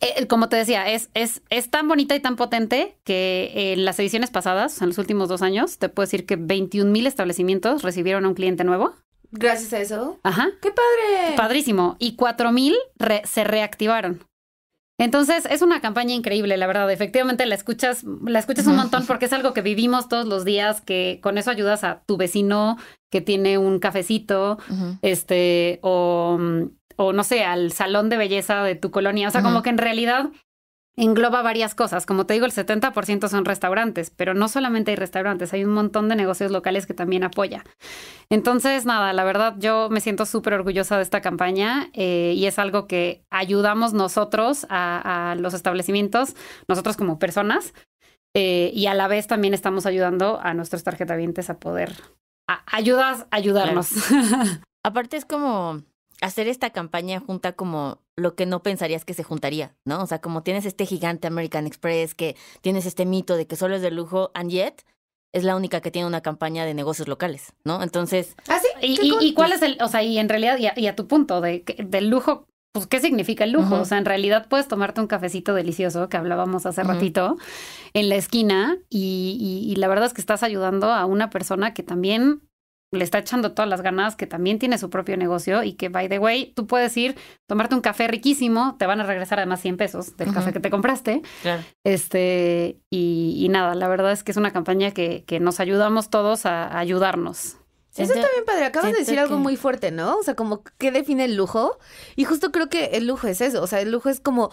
eh, como te decía, es, es, es, tan bonita y tan potente que eh, en las ediciones pasadas, en los últimos dos años, te puedo decir que 21 mil establecimientos recibieron a un cliente nuevo. Gracias a eso. Ajá. ¡Qué padre! Padrísimo. Y 4 mil se reactivaron. Entonces, es una campaña increíble, la verdad. Efectivamente, la escuchas, la escuchas un montón porque es algo que vivimos todos los días, que con eso ayudas a tu vecino que tiene un cafecito, este, o, no sé, al salón de belleza de tu colonia. O sea, como que en realidad engloba varias cosas. Como te digo, el 70% son restaurantes, pero no solamente hay restaurantes, hay un montón de negocios locales que también apoya. Entonces, nada, la verdad yo me siento súper orgullosa de esta campaña eh, y es algo que ayudamos nosotros a, los establecimientos, nosotros como personas, eh, y a la vez también estamos ayudando a nuestros tarjetavientes a poder... ayudas ayudarnos. Aparte es como hacer esta campaña junta como lo que no pensarías que se juntaría, ¿no? O sea, como tienes este gigante American Express, que tienes este mito de que solo es de lujo, and yet es la única que tiene una campaña de negocios locales, ¿no? Entonces... Ah, ¿Y, cuál es el, o sea, y en realidad, y a, tu punto, de, del lujo, pues, ¿qué significa el lujo? O sea, en realidad puedes tomarte un cafecito delicioso que hablábamos hace ratito en la esquina y, la verdad es que estás ayudando a una persona que también le está echando todas las ganas, que también tiene su propio negocio y que, by the way, tú puedes ir, tomarte un café riquísimo, te van a regresar además 100 pesos del café que te compraste. Este, y, nada, la verdad es que es una campaña que, nos ayudamos todos a, ayudarnos. Eso está bien padre. Acabas de decir algo muy fuerte, ¿no? O sea, como, ¿qué define el lujo? Y justo creo que el lujo es eso. O sea, el lujo es como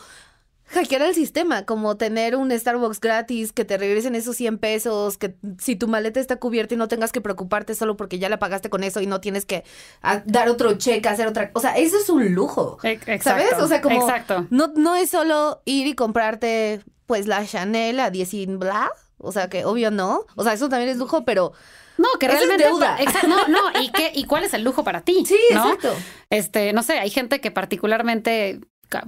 hackear el sistema, como tener un Starbucks gratis, que te regresen esos 100 pesos, que si tu maleta está cubierta y no tengas que preocuparte solo porque ya la pagaste con eso y no tienes que ah, dar otro cheque, hacer otra... O sea, eso es un lujo. E-, exacto, ¿Sabes? O sea, como... Exacto. No, no es solo ir y comprarte pues la Chanel a 10 y bla. O sea, que obvio no. O sea, eso también es lujo, pero... No, que realmente. Es deuda. no, no, ¿y, qué, ¿y cuál es el lujo para ti? Sí, exacto. Este, no sé, hay gente que particularmente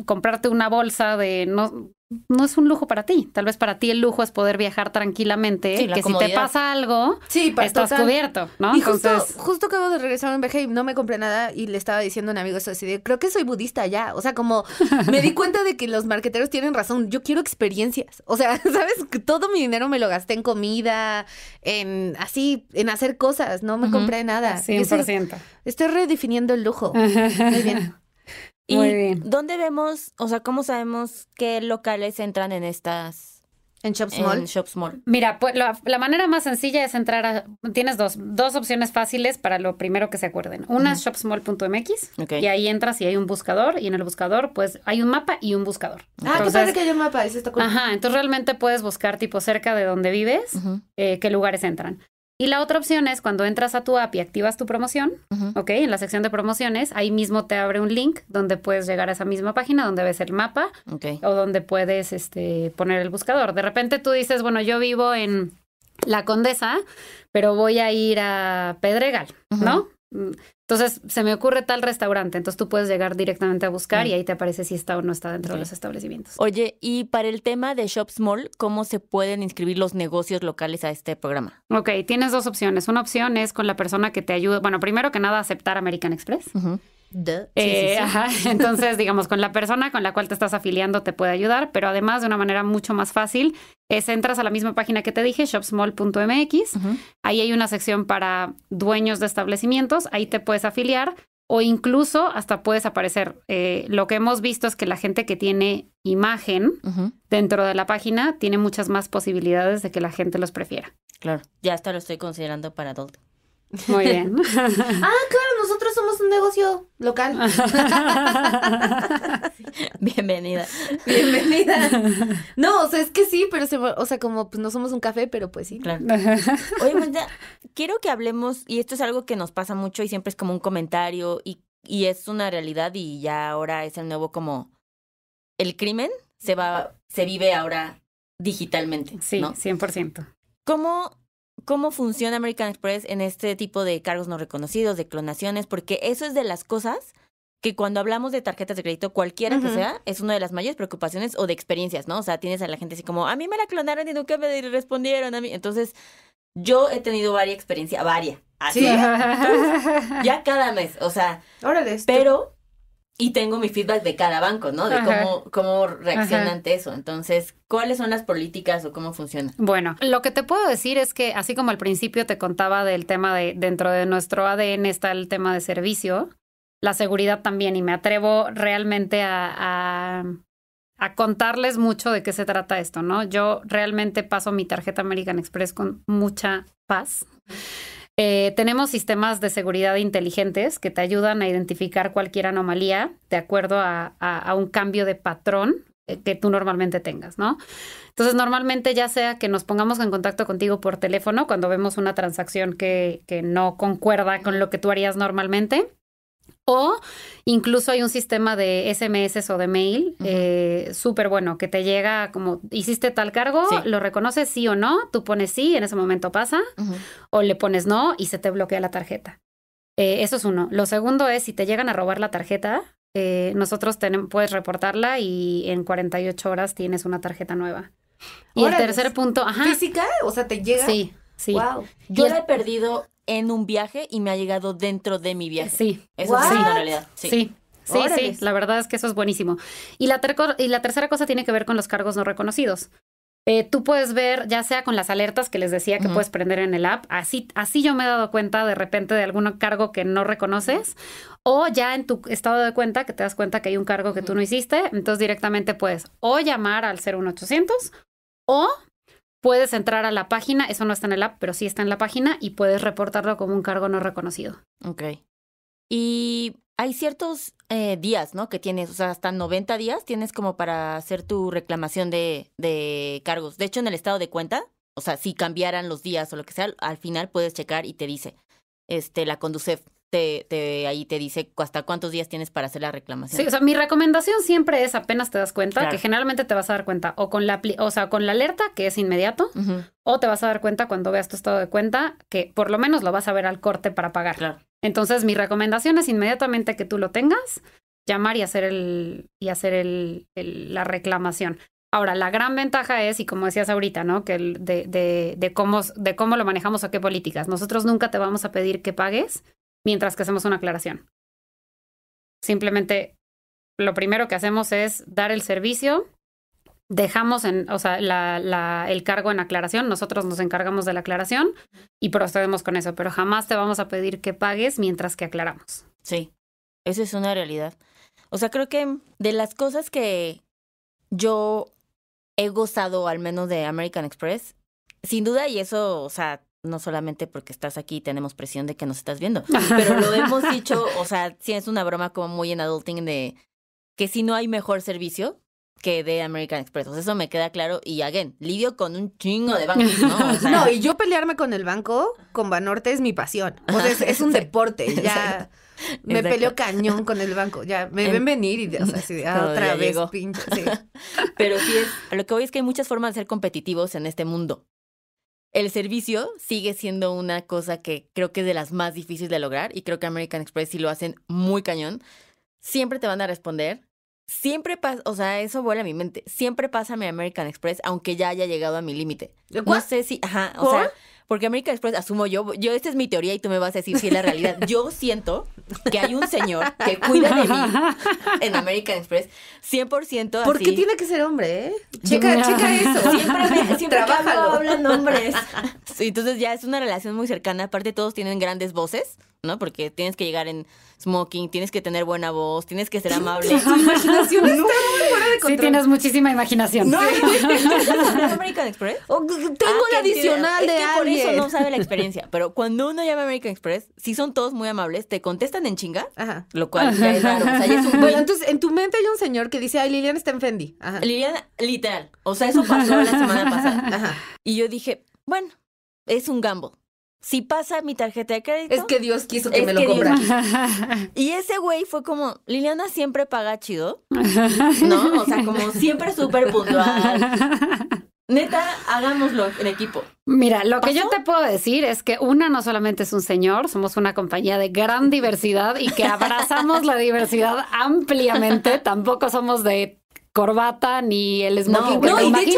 comprarte una bolsa de no no es un lujo para ti. Tal vez para ti el lujo es poder viajar tranquilamente, que si te pasa algo, estás cubierto, ¿no? Y justo, justo acabo de regresar a un y no me compré nada y le estaba diciendo a un amigo eso así creo que soy budista ya, o sea, como me di cuenta de que los marqueteros tienen razón, yo quiero experiencias, o sea, sabes, todo mi dinero me lo gasté en comida, en así, en hacer cosas, no me compré nada. 100%. estoy redefiniendo el lujo. Muy bien. ¿Y dónde vemos, o sea, cómo sabemos qué locales entran en estas... En Shops En Mira, pues la, manera más sencilla es entrar a... Tienes dos, dos opciones fáciles para lo primero que se acuerden. Una es shopsmall.mx y ahí entras y hay un buscador y en el buscador pues hay un mapa y un buscador. Ah, entonces, sabes que hay un mapa? es esta Ajá, entonces realmente puedes buscar tipo cerca de donde vives eh, qué lugares entran. Y la otra opción es cuando entras a tu app y activas tu promoción, ¿ok? En la sección de promociones, ahí mismo te abre un link donde puedes llegar a esa misma página donde ves el mapa o donde puedes este, poner el buscador. De repente tú dices, bueno, yo vivo en La Condesa, pero voy a ir a Pedregal, ¿no? Mm, entonces, se me ocurre tal restaurante, entonces tú puedes llegar directamente a buscar y mm. ahí te aparece si está o no está dentro de los establecimientos. Oye, y para el tema de Shop Small, ¿cómo se pueden inscribir los negocios locales a este programa? Ok, tienes dos opciones. Una opción es con la persona que te ayuda, bueno, primero que nada, aceptar American Express. Eh, entonces, digamos, con la persona con la cual te estás afiliando te puede ayudar, pero además de una manera mucho más fácil es entras a la misma página que te dije, shopsmall.mx. Ahí hay una sección para dueños de establecimientos, ahí te puedes afiliar o incluso hasta puedes aparecer. Eh, lo que hemos visto es que la gente que tiene imagen dentro de la página tiene muchas más posibilidades de que la gente los prefiera. Claro, ya hasta lo estoy considerando para adultos muy bien. ah, claro, nosotros somos un negocio local. Bienvenida. Bienvenida. No, o sea, es que sí, pero se, o sea, como pues no somos un café, pero pues sí. Claro. Oye, quiero que hablemos, y esto es algo que nos pasa mucho y siempre es como un comentario y, y es una realidad y ya ahora es el nuevo como el crimen se va, se vive ahora digitalmente. Sí, por 100%. ¿Cómo cómo funciona American Express en este tipo de cargos no reconocidos, de clonaciones, porque eso es de las cosas que cuando hablamos de tarjetas de crédito, cualquiera que sea, es una de las mayores preocupaciones o de experiencias, ¿no? O sea, tienes a la gente así como, a mí me la clonaron y nunca me respondieron a mí. Entonces, yo he tenido varias experiencias, varias. Así. Sí. ¿eh? ya cada mes, o sea. Órale. Pero y tengo mi feedback de cada banco, ¿no? De cómo, cómo reacciona ante eso. Entonces, ¿cuáles son las políticas o cómo funciona? Bueno, lo que te puedo decir es que, así como al principio te contaba del tema de dentro de nuestro ADN está el tema de servicio, la seguridad también, y me atrevo realmente a, a contarles mucho de qué se trata esto, ¿no? Yo realmente paso mi tarjeta American Express con mucha paz. Eh, tenemos sistemas de seguridad inteligentes que te ayudan a identificar cualquier anomalía de acuerdo a, un cambio de patrón eh, que tú normalmente tengas, ¿no? Entonces, normalmente ya sea que nos pongamos en contacto contigo por teléfono cuando vemos una transacción que, no concuerda con lo que tú harías normalmente, o incluso hay un sistema de SMS o de mail eh, súper bueno que te llega como, hiciste tal cargo, lo reconoces sí o no, tú pones sí, en ese momento pasa, o le pones no y se te bloquea la tarjeta. Eh, eso es uno. Lo segundo es, si te llegan a robar la tarjeta, eh, nosotros puedes reportarla y en 48 horas tienes una tarjeta nueva. Y el tercer pues, punto, ¿Física? O sea, te llega. Sí, sí. Yo la he perdido en un viaje y me ha llegado dentro de mi viaje. Sí. Eso es una realidad. Sí. sí. Sí, la verdad es que eso es buenísimo. Y la, y la tercera cosa tiene que ver con los cargos no reconocidos. Eh, tú puedes ver, ya sea con las alertas que les decía que puedes prender en el app, así, así yo me he dado cuenta de repente de algún cargo que no reconoces, o ya en tu estado de cuenta que te das cuenta que hay un cargo que tú no hiciste, entonces directamente puedes o llamar al 01800 o Puedes entrar a la página, eso no está en el app, pero sí está en la página y puedes reportarlo como un cargo no reconocido. Ok. Y hay ciertos eh, días, ¿no? Que tienes, o sea, hasta 90 días tienes como para hacer tu reclamación de, cargos. De hecho, en el estado de cuenta, o sea, si cambiaran los días o lo que sea, al final puedes checar y te dice este, la conduce te, ahí te dice hasta cuántos días tienes para hacer la reclamación. Sí, o sea, mi recomendación siempre es apenas te das cuenta, que generalmente te vas a dar cuenta o con la, o sea, con la alerta, que es inmediato, o te vas a dar cuenta cuando veas tu estado de cuenta, que por lo menos lo vas a ver al corte para pagar. Entonces, mi recomendación es inmediatamente que tú lo tengas, llamar y hacer el, y hacer la reclamación. Ahora, la gran ventaja es, y como decías ahorita, ¿no? Que el de, de, cómo, de cómo lo manejamos o qué políticas. Nosotros nunca te vamos a pedir que pagues mientras que hacemos una aclaración. Simplemente lo primero que hacemos es dar el servicio, dejamos en, o sea, el cargo en aclaración, nosotros nos encargamos de la aclaración y procedemos con eso, pero jamás te vamos a pedir que pagues mientras que aclaramos. Sí, esa es una realidad. O sea, creo que de las cosas que yo he gozado, al menos de American Express, sin duda, y eso, o sea, no solamente porque estás aquí y tenemos presión de que nos estás viendo, pero lo hemos dicho, o sea, sí es una broma como muy en adulting de que si no hay mejor servicio que de American Express. eso me queda claro. Y again, lidio con un chingo de bancos, ¿no? no, y yo pelearme con el banco, con Banorte, es mi pasión. O sea, es, un deporte, ya... Me peleo cañón con el banco. Ya, me ven venir y ah, otra vez, Pero sí es, lo que voy es que hay muchas formas de ser competitivos en este mundo el servicio sigue siendo una cosa que creo que es de las más difíciles de lograr y creo que American Express sí lo hacen muy cañón. Siempre te van a responder. Siempre pasa, o sea, eso vuela a mi mente. Siempre pasa mi American Express, aunque ya haya llegado a mi límite. No sé si, ajá, o sea, porque American Express, asumo yo, yo esta es mi teoría y tú me vas a decir si es la realidad. Yo siento que hay un señor que cuida de mí en American Express, 100% ¿Por qué tiene que ser hombre, eh? Checa, eso. Siempre, hablan hombres. entonces ya es una relación muy cercana. Aparte todos tienen grandes voces. ¿no? Porque tienes que llegar en smoking, tienes que tener buena voz, tienes que ser amable. Tu imaginación está muy fuera de control. Sí, tienes muchísima imaginación. No, American Express. Oh, tengo ah, la adicional de es que por eso no sabe la experiencia. Pero cuando uno llama a American Express, si son todos muy amables, te contestan en chinga, Ajá. lo cual ya es raro. O sea, es un bueno, entonces en tu mente hay un señor que dice, ay, Liliana está en Fendi. Ajá. Liliana, literal. O sea, eso pasó la semana pasada. Ajá. Y yo dije, bueno, es un gamble si pasa mi tarjeta de crédito. Es que Dios quiso que me lo comprara. Y ese güey fue como, Liliana siempre paga chido, ¿no? O sea, como siempre súper puntual. Neta, hagámoslo en equipo. Mira, lo que yo te puedo decir es que una no solamente es un señor, somos una compañía de gran diversidad y que abrazamos la diversidad ampliamente. Tampoco somos de corbata ni el smoking que te y imaginas.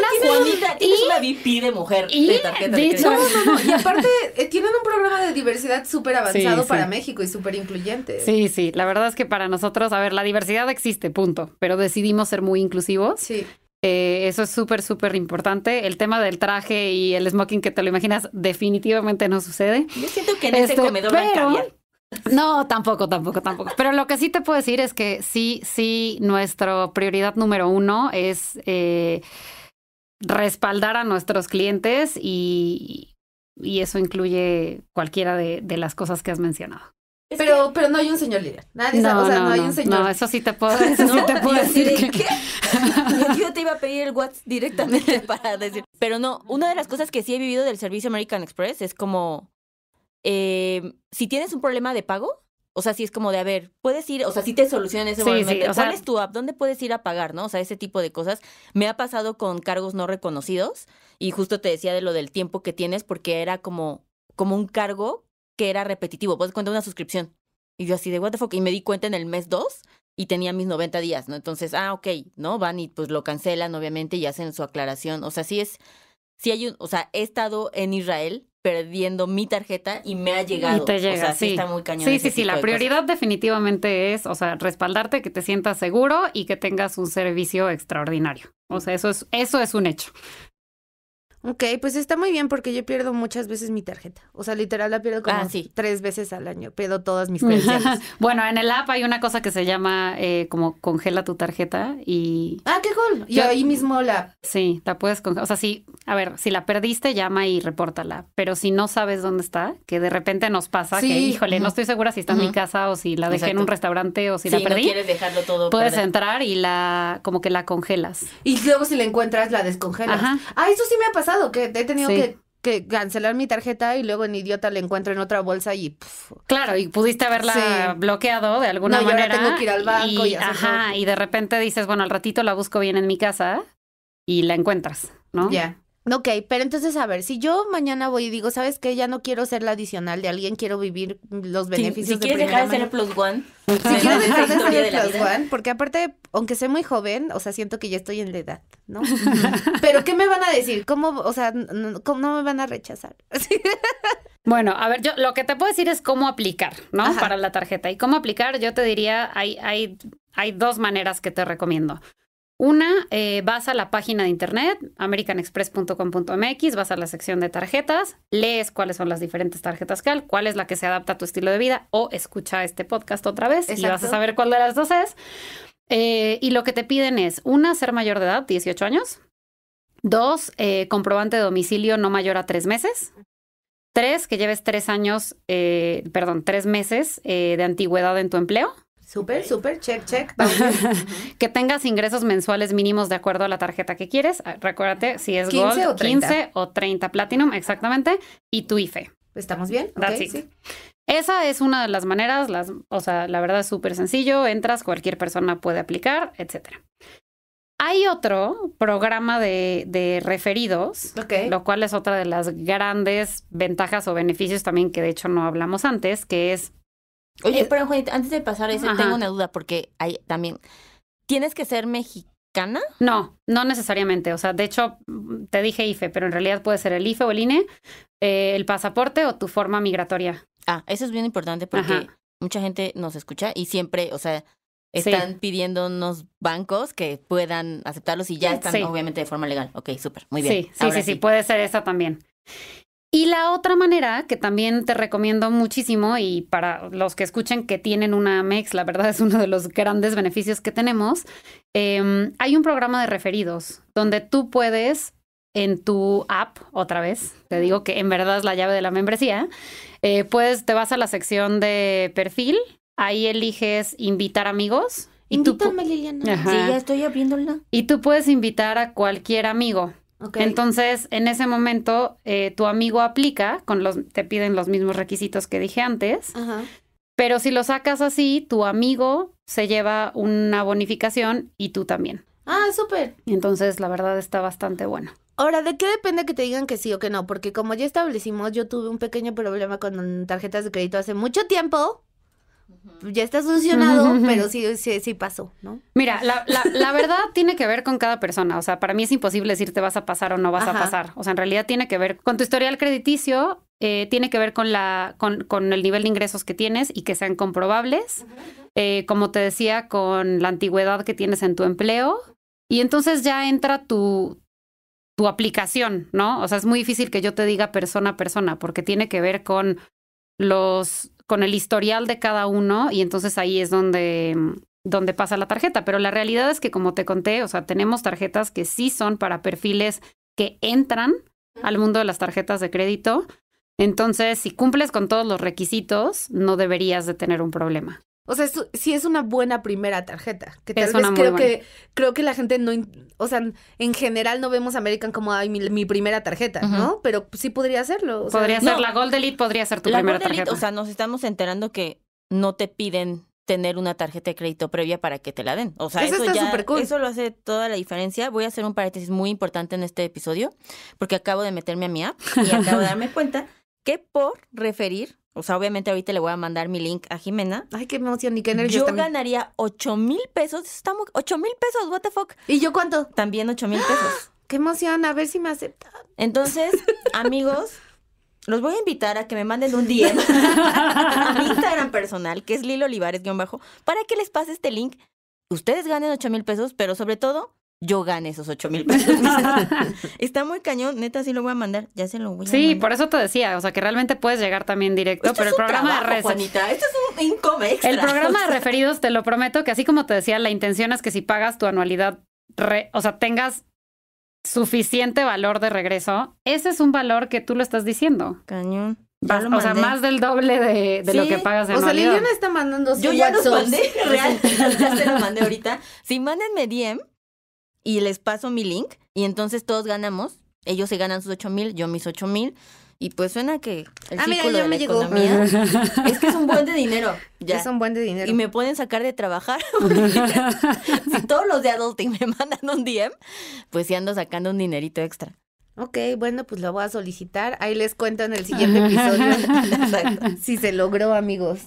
de mujer no, no, no. Y aparte, eh, tienen un programa de diversidad súper avanzado para México y súper incluyente. Sí, sí. La verdad es que para nosotros, a ver, la diversidad existe, punto. Pero decidimos ser muy inclusivos. Sí. Eh, eso es súper, súper importante. El tema del traje y el smoking que te lo imaginas definitivamente no sucede. Yo siento que en este, comedor no, tampoco, tampoco, tampoco. Pero lo que sí te puedo decir es que sí, sí, nuestra prioridad número uno es eh, respaldar a nuestros clientes y, eso incluye cualquiera de, las cosas que has mencionado. Pero, pero no hay un señor líder. no, no, no, hay un señor. No, eso sí te puedo, decir. Yo te iba a pedir el WhatsApp directamente para decir. Pero no, una de las cosas que sí he vivido del servicio American Express es como eh, si tienes un problema de pago, o sea, si es como de, a ver, puedes ir, o sea, si te soluciones ese ¿cuál es tu app? ¿Dónde puedes ir a pagar, no? O sea, ese tipo de cosas. Me ha pasado con cargos no reconocidos y justo te decía de lo del tiempo que tienes porque era como, como un cargo que era repetitivo. Puedes contar una suscripción. Y yo así de, what the fuck, y me di cuenta en el mes 2 y tenía mis 90 días, ¿no? Entonces, ah, ok, ¿no? Van y pues lo cancelan, obviamente, y hacen su aclaración. O sea, si es, Si hay un, o sea, he estado en Israel perdiendo mi tarjeta y me ha llegado. Y te llega, sí. está muy cañón. Sí, sí, sí, la prioridad definitivamente es, o sea, respaldarte, que te sientas seguro y que tengas un servicio extraordinario. O sea, eso es, eso es un hecho. Ok, pues está muy bien porque yo pierdo muchas veces mi tarjeta. O sea, literal la pierdo como ah, tres veces al año. Pierdo todas mis cuentas bueno, en el app hay una cosa que se llama eh, como congela tu tarjeta y... ¡Ah, qué cool! Y ahí mismo la... Sí, la puedes congelar. O sea, sí, a ver, si la perdiste, llama y repórtala. Pero si no sabes dónde está, que de repente nos pasa que, híjole, no estoy segura si está en mi casa o si la dejé en un restaurante o si la perdí. no quieres dejarlo todo. Puedes entrar y la... como que la congelas. Y luego si la encuentras, la descongelas. Ajá. Ah, eso sí me ha pasado que he tenido que cancelar mi tarjeta y luego en idiota la encuentro en otra bolsa y claro y pudiste haberla bloqueado de alguna manera al banco y, de repente dices bueno al ratito la busco bien en mi casa y la encuentras no ya Ok, pero entonces a ver, si yo mañana voy y digo, ¿sabes qué? Ya no quiero ser la adicional de alguien, quiero vivir los beneficios sí, si quieres dejar de ser el plus one. Si pues, quiero dejar de ser el plus one, porque aparte, aunque sé muy joven, o sea, siento que ya estoy en la edad, ¿no? pero ¿qué me van a decir? ¿Cómo, o sea, no, cómo me van a rechazar? bueno, a ver, yo lo que te puedo decir es cómo aplicar, ¿no? Para la tarjeta. Y cómo aplicar, yo te diría, hay, hay, hay dos maneras que te recomiendo. Una, eh, vas a la página de internet, americanexpress.com.mx, vas a la sección de tarjetas, lees cuáles son las diferentes tarjetas que hay, cuál es la que se adapta a tu estilo de vida o escucha este podcast otra vez y vas a saber cuál de las dos es. Eh, y lo que te piden es, una, ser mayor de edad, 18 años. Dos, eh, comprobante de domicilio no mayor a tres meses. Tres, que lleves tres años, perdón, tres meses de antigüedad en tu empleo. Súper, súper, check, check. que tengas ingresos mensuales mínimos de acuerdo a la tarjeta que quieres. Ah, recuérdate si es 15 Gold, o 15 o 30 Platinum, exactamente. Y tu IFE. Pues, ¿Estamos bien? Esa es una de las maneras, las, o sea, la verdad es súper sencillo. Entras, cualquier persona puede aplicar, etcétera. Hay otro programa de, referidos, lo cual es otra de las grandes ventajas o beneficios también que de hecho no hablamos antes, que es Oye, eh, pero antes de pasar a eso, tengo una duda, porque hay también. ¿Tienes que ser mexicana? No, no necesariamente. O sea, de hecho, mm, te dije IFE, pero en realidad puede ser el IFE o el INE, eh, el pasaporte o tu forma migratoria. Ah, eso es bien importante porque mucha gente nos escucha y siempre, o sea, están pidiendo unos bancos que puedan aceptarlos y ya eh, están obviamente de forma legal. Ok, súper, muy bien. Sí, sí, sí, sí, puede ser esa también. Y la otra manera que también te recomiendo muchísimo y para los que escuchen que tienen una Amex, la verdad es uno de los grandes beneficios que tenemos, em, hay un programa de referidos donde tú puedes en tu app, otra vez, te digo que en verdad es la llave de la membresía, eh, puedes, te vas a la sección de perfil, ahí eliges invitar amigos. Invítame, Liliana. Sí, ya estoy abriéndola. Y tú puedes invitar a cualquier amigo. Entonces, en ese momento, eh, tu amigo aplica, con los, te piden los mismos requisitos que dije antes, pero si lo sacas así, tu amigo se lleva una bonificación y tú también. Ah, súper. Entonces, la verdad está bastante bueno. Ahora, ¿de qué depende que te digan que sí o que no? Porque como ya establecimos, yo tuve un pequeño problema con tarjetas de crédito hace mucho tiempo ya está solucionado, pero sí, sí, pasó, ¿no? Mira, la, la, verdad tiene que ver con cada persona. O sea, para mí es imposible decirte vas a pasar o no vas a pasar. O sea, en realidad tiene que ver con tu historial crediticio, eh, tiene que ver con, la, con, con, el nivel de ingresos que tienes y que sean comprobables. Eh, como te decía, con la antigüedad que tienes en tu empleo. Y entonces ya entra tu, tu aplicación, ¿no? O sea, es muy difícil que yo te diga persona a persona, porque tiene que ver con los con el historial de cada uno y entonces ahí es donde, donde pasa la tarjeta. Pero la realidad es que, como te conté, o sea, tenemos tarjetas que sí son para perfiles que entran al mundo de las tarjetas de crédito. Entonces, si cumples con todos los requisitos, no deberías de tener un problema. O sea, es, sí es una buena primera tarjeta. Que tal vez creo que, creo que la gente no. O sea, en general no vemos American como mi, primera tarjeta, ¿no? Pero sí podría serlo. podría ser la Gold Elite, podría ser tu primera tarjeta. o sea, nos estamos enterando que no te piden tener una tarjeta de crédito previa para que te la den. O sea, eso, ya, eso lo hace toda la diferencia. Voy a hacer un paréntesis muy importante en este episodio, porque acabo de meterme a mi app y acabo de darme cuenta que por referir o sea, obviamente ahorita le voy a mandar mi link a Jimena. Ay, qué emoción y qué energía. Yo ganaría 8 mil pesos. Estamos 8 mil pesos, what the fuck. ¿Y yo cuánto? También 8 mil pesos. qué emoción, a ver si me aceptan. Entonces, amigos, los voy a invitar a que me manden un DM a mi Instagram personal, que es Lilo Olivares-bajo, para que les pase este link. Ustedes ganen 8 mil pesos, pero sobre todo, yo gane esos ocho mil pesos. Está muy cañón, neta, sí lo voy a mandar, ya se lo voy a Sí, por eso te decía, o sea, que realmente puedes llegar también directo, pero el programa de Juanita, este es un income extra. El programa de referidos, te lo prometo, que así como te decía, la intención es que si pagas tu anualidad, o sea, tengas suficiente valor de regreso, ese es un valor que tú lo estás diciendo. Cañón. o sea, más del doble de, lo que pagas en O sea, Liliana está mandando Yo ya lo mandé, ya se lo mandé ahorita. Si mándenme y les paso mi link y entonces todos ganamos. Ellos se ganan sus 8 mil, yo mis 8 mil. Y pues suena que el ah, mira, de me la economía es que es un buen de dinero. Ya. Es un buen de dinero. Y me pueden sacar de trabajar. si todos los de Adulting me mandan un DM, pues si ando sacando un dinerito extra. Ok, bueno, pues lo voy a solicitar. Ahí les cuento en el siguiente episodio si se logró, amigos.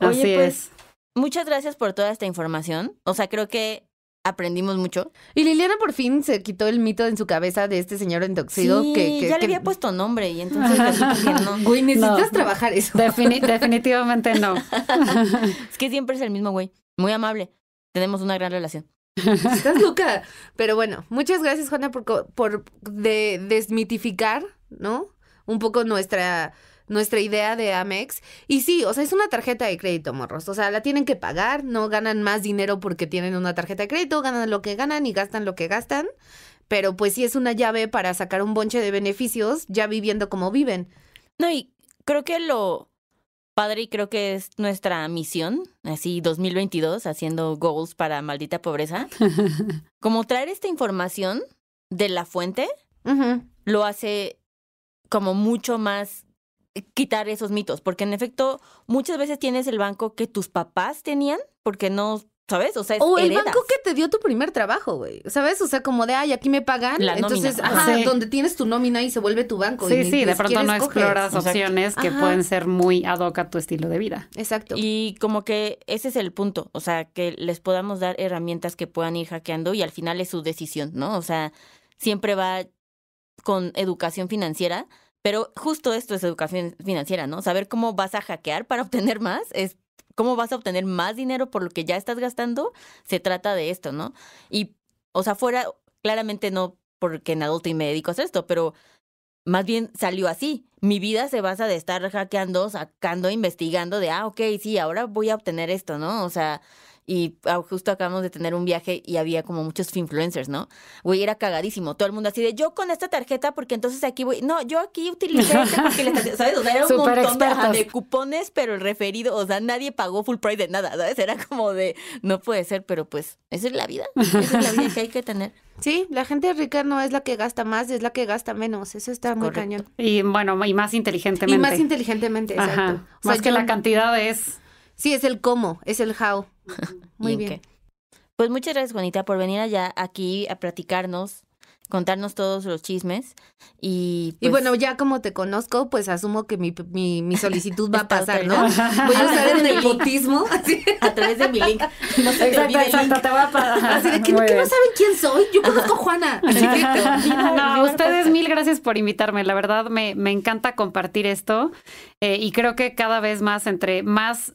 Así pues, es. Muchas gracias por toda esta información. O sea, creo que aprendimos mucho. Y Liliana por fin se quitó el mito en su cabeza de este señor endóxido. sí, que, ya le había puesto nombre y entonces no. Güey, necesitas trabajar eso. definitivamente no. es que siempre es el mismo güey, muy amable. Tenemos una gran relación. Estás loca. Pero bueno, muchas gracias Juana por, por desmitificar, ¿no? Un poco nuestra nuestra idea de Amex. Y sí, o sea, es una tarjeta de crédito, morros. O sea, la tienen que pagar, no ganan más dinero porque tienen una tarjeta de crédito, ganan lo que ganan y gastan lo que gastan. Pero pues sí es una llave para sacar un bonche de beneficios ya viviendo como viven. No, y creo que lo padre y creo que es nuestra misión, así 2022, haciendo goals para maldita pobreza, como traer esta información de la fuente, lo hace como mucho más quitar esos mitos, porque en efecto muchas veces tienes el banco que tus papás tenían, porque no, ¿sabes? O sea, o el banco que te dio tu primer trabajo, güey, ¿sabes? O sea, como de, ay, aquí me pagan, entonces, donde tienes tu nómina y se vuelve tu banco. Sí, sí, de pronto no exploras opciones que pueden ser muy ad hoc a tu estilo de vida. Exacto. Y como que ese es el punto, o sea, que les podamos dar herramientas que puedan ir hackeando y al final es su decisión, ¿no? O sea, siempre va con educación financiera, pero justo esto es educación financiera, ¿no? Saber cómo vas a hackear para obtener más es cómo vas a obtener más dinero por lo que ya estás gastando, se trata de esto, ¿no? Y, o sea, fuera, claramente no porque en adulto y me dedico a hacer esto, pero más bien salió así. Mi vida se basa de estar hackeando, sacando, investigando de, ah, ok, sí, ahora voy a obtener esto, ¿no? O sea, y ah, justo acabamos de tener un viaje y había como muchos influencers, ¿no? Güey, era cagadísimo. Todo el mundo así de yo con esta tarjeta porque entonces aquí voy. No, yo aquí utilicé esta, porque le ¿sabes? O sea, era un montón de, cupones, pero el referido, o sea, nadie pagó full price de nada, ¿sabes? Era como de no puede ser, pero pues esa es la vida. Esa es la vida que hay que tener. Sí, la gente rica no es la que gasta más, es la que gasta menos. Eso está muy cañón. Y bueno, y más inteligentemente. Y más inteligentemente, exacto. más que la cantidad es. Sí, es el cómo, es el how. Muy bien. Pues muchas gracias, Juanita, por venir allá aquí a platicarnos, contarnos todos los chismes. Y, y bueno, pues ya como te conozco, pues asumo que mi, mi, solicitud va a pasar, ¿no? Voy a usar el nepotismo a través de mi link. No exacto, exacto, te va a pasar. Así de que, no, saben quién soy, yo conozco a Juana. no, a ustedes mil gracias por invitarme. La verdad, me, me encanta compartir esto eh, y creo que cada vez más entre más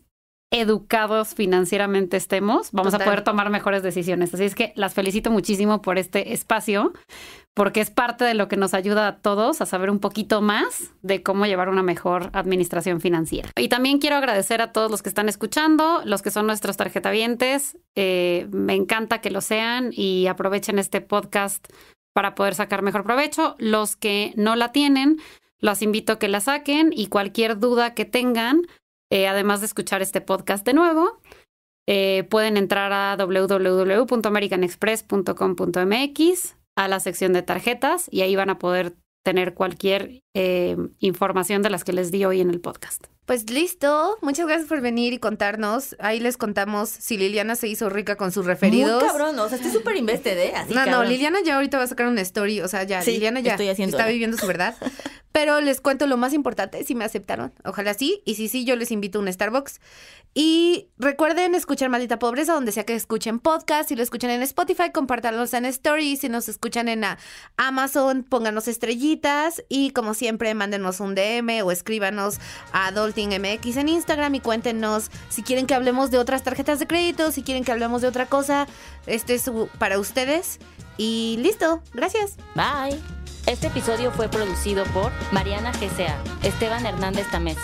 educados financieramente estemos, vamos a poder tomar mejores decisiones. Así es que las felicito muchísimo por este espacio, porque es parte de lo que nos ayuda a todos a saber un poquito más de cómo llevar una mejor administración financiera. Y también quiero agradecer a todos los que están escuchando, los que son nuestros tarjetavientes. Eh, me encanta que lo sean y aprovechen este podcast para poder sacar mejor provecho. Los que no la tienen, los invito a que la saquen y cualquier duda que tengan, eh, además de escuchar este podcast de nuevo, eh, pueden entrar a www.americanexpress.com.mx a la sección de tarjetas y ahí van a poder tener cualquier eh, información de las que les di hoy en el podcast. Pues listo, muchas gracias por venir y contarnos. Ahí les contamos si Liliana se hizo rica con sus referidos. Muy cabrón, o sea, estoy súper invested, ¿eh? no, cabrón. no, Liliana ya ahorita va a sacar una story, o sea, ya, Liliana ya está viviendo su verdad. Pero les cuento lo más importante, si me aceptaron, ojalá sí, y si sí, yo les invito a un Starbucks. Y recuerden escuchar Maldita Pobreza donde sea que escuchen podcast. Si lo escuchan en Spotify, compártanlos en Stories. Si nos escuchan en ah, Amazon, pónganos estrellitas. Y como siempre, mándenos un DM o escríbanos a AdultingMX en Instagram y cuéntenos si quieren que hablemos de otras tarjetas de crédito, si quieren que hablemos de otra cosa. Este es para ustedes. Y listo. Gracias. Bye. Este episodio fue producido por Mariana GCA, Esteban Hernández Tamés.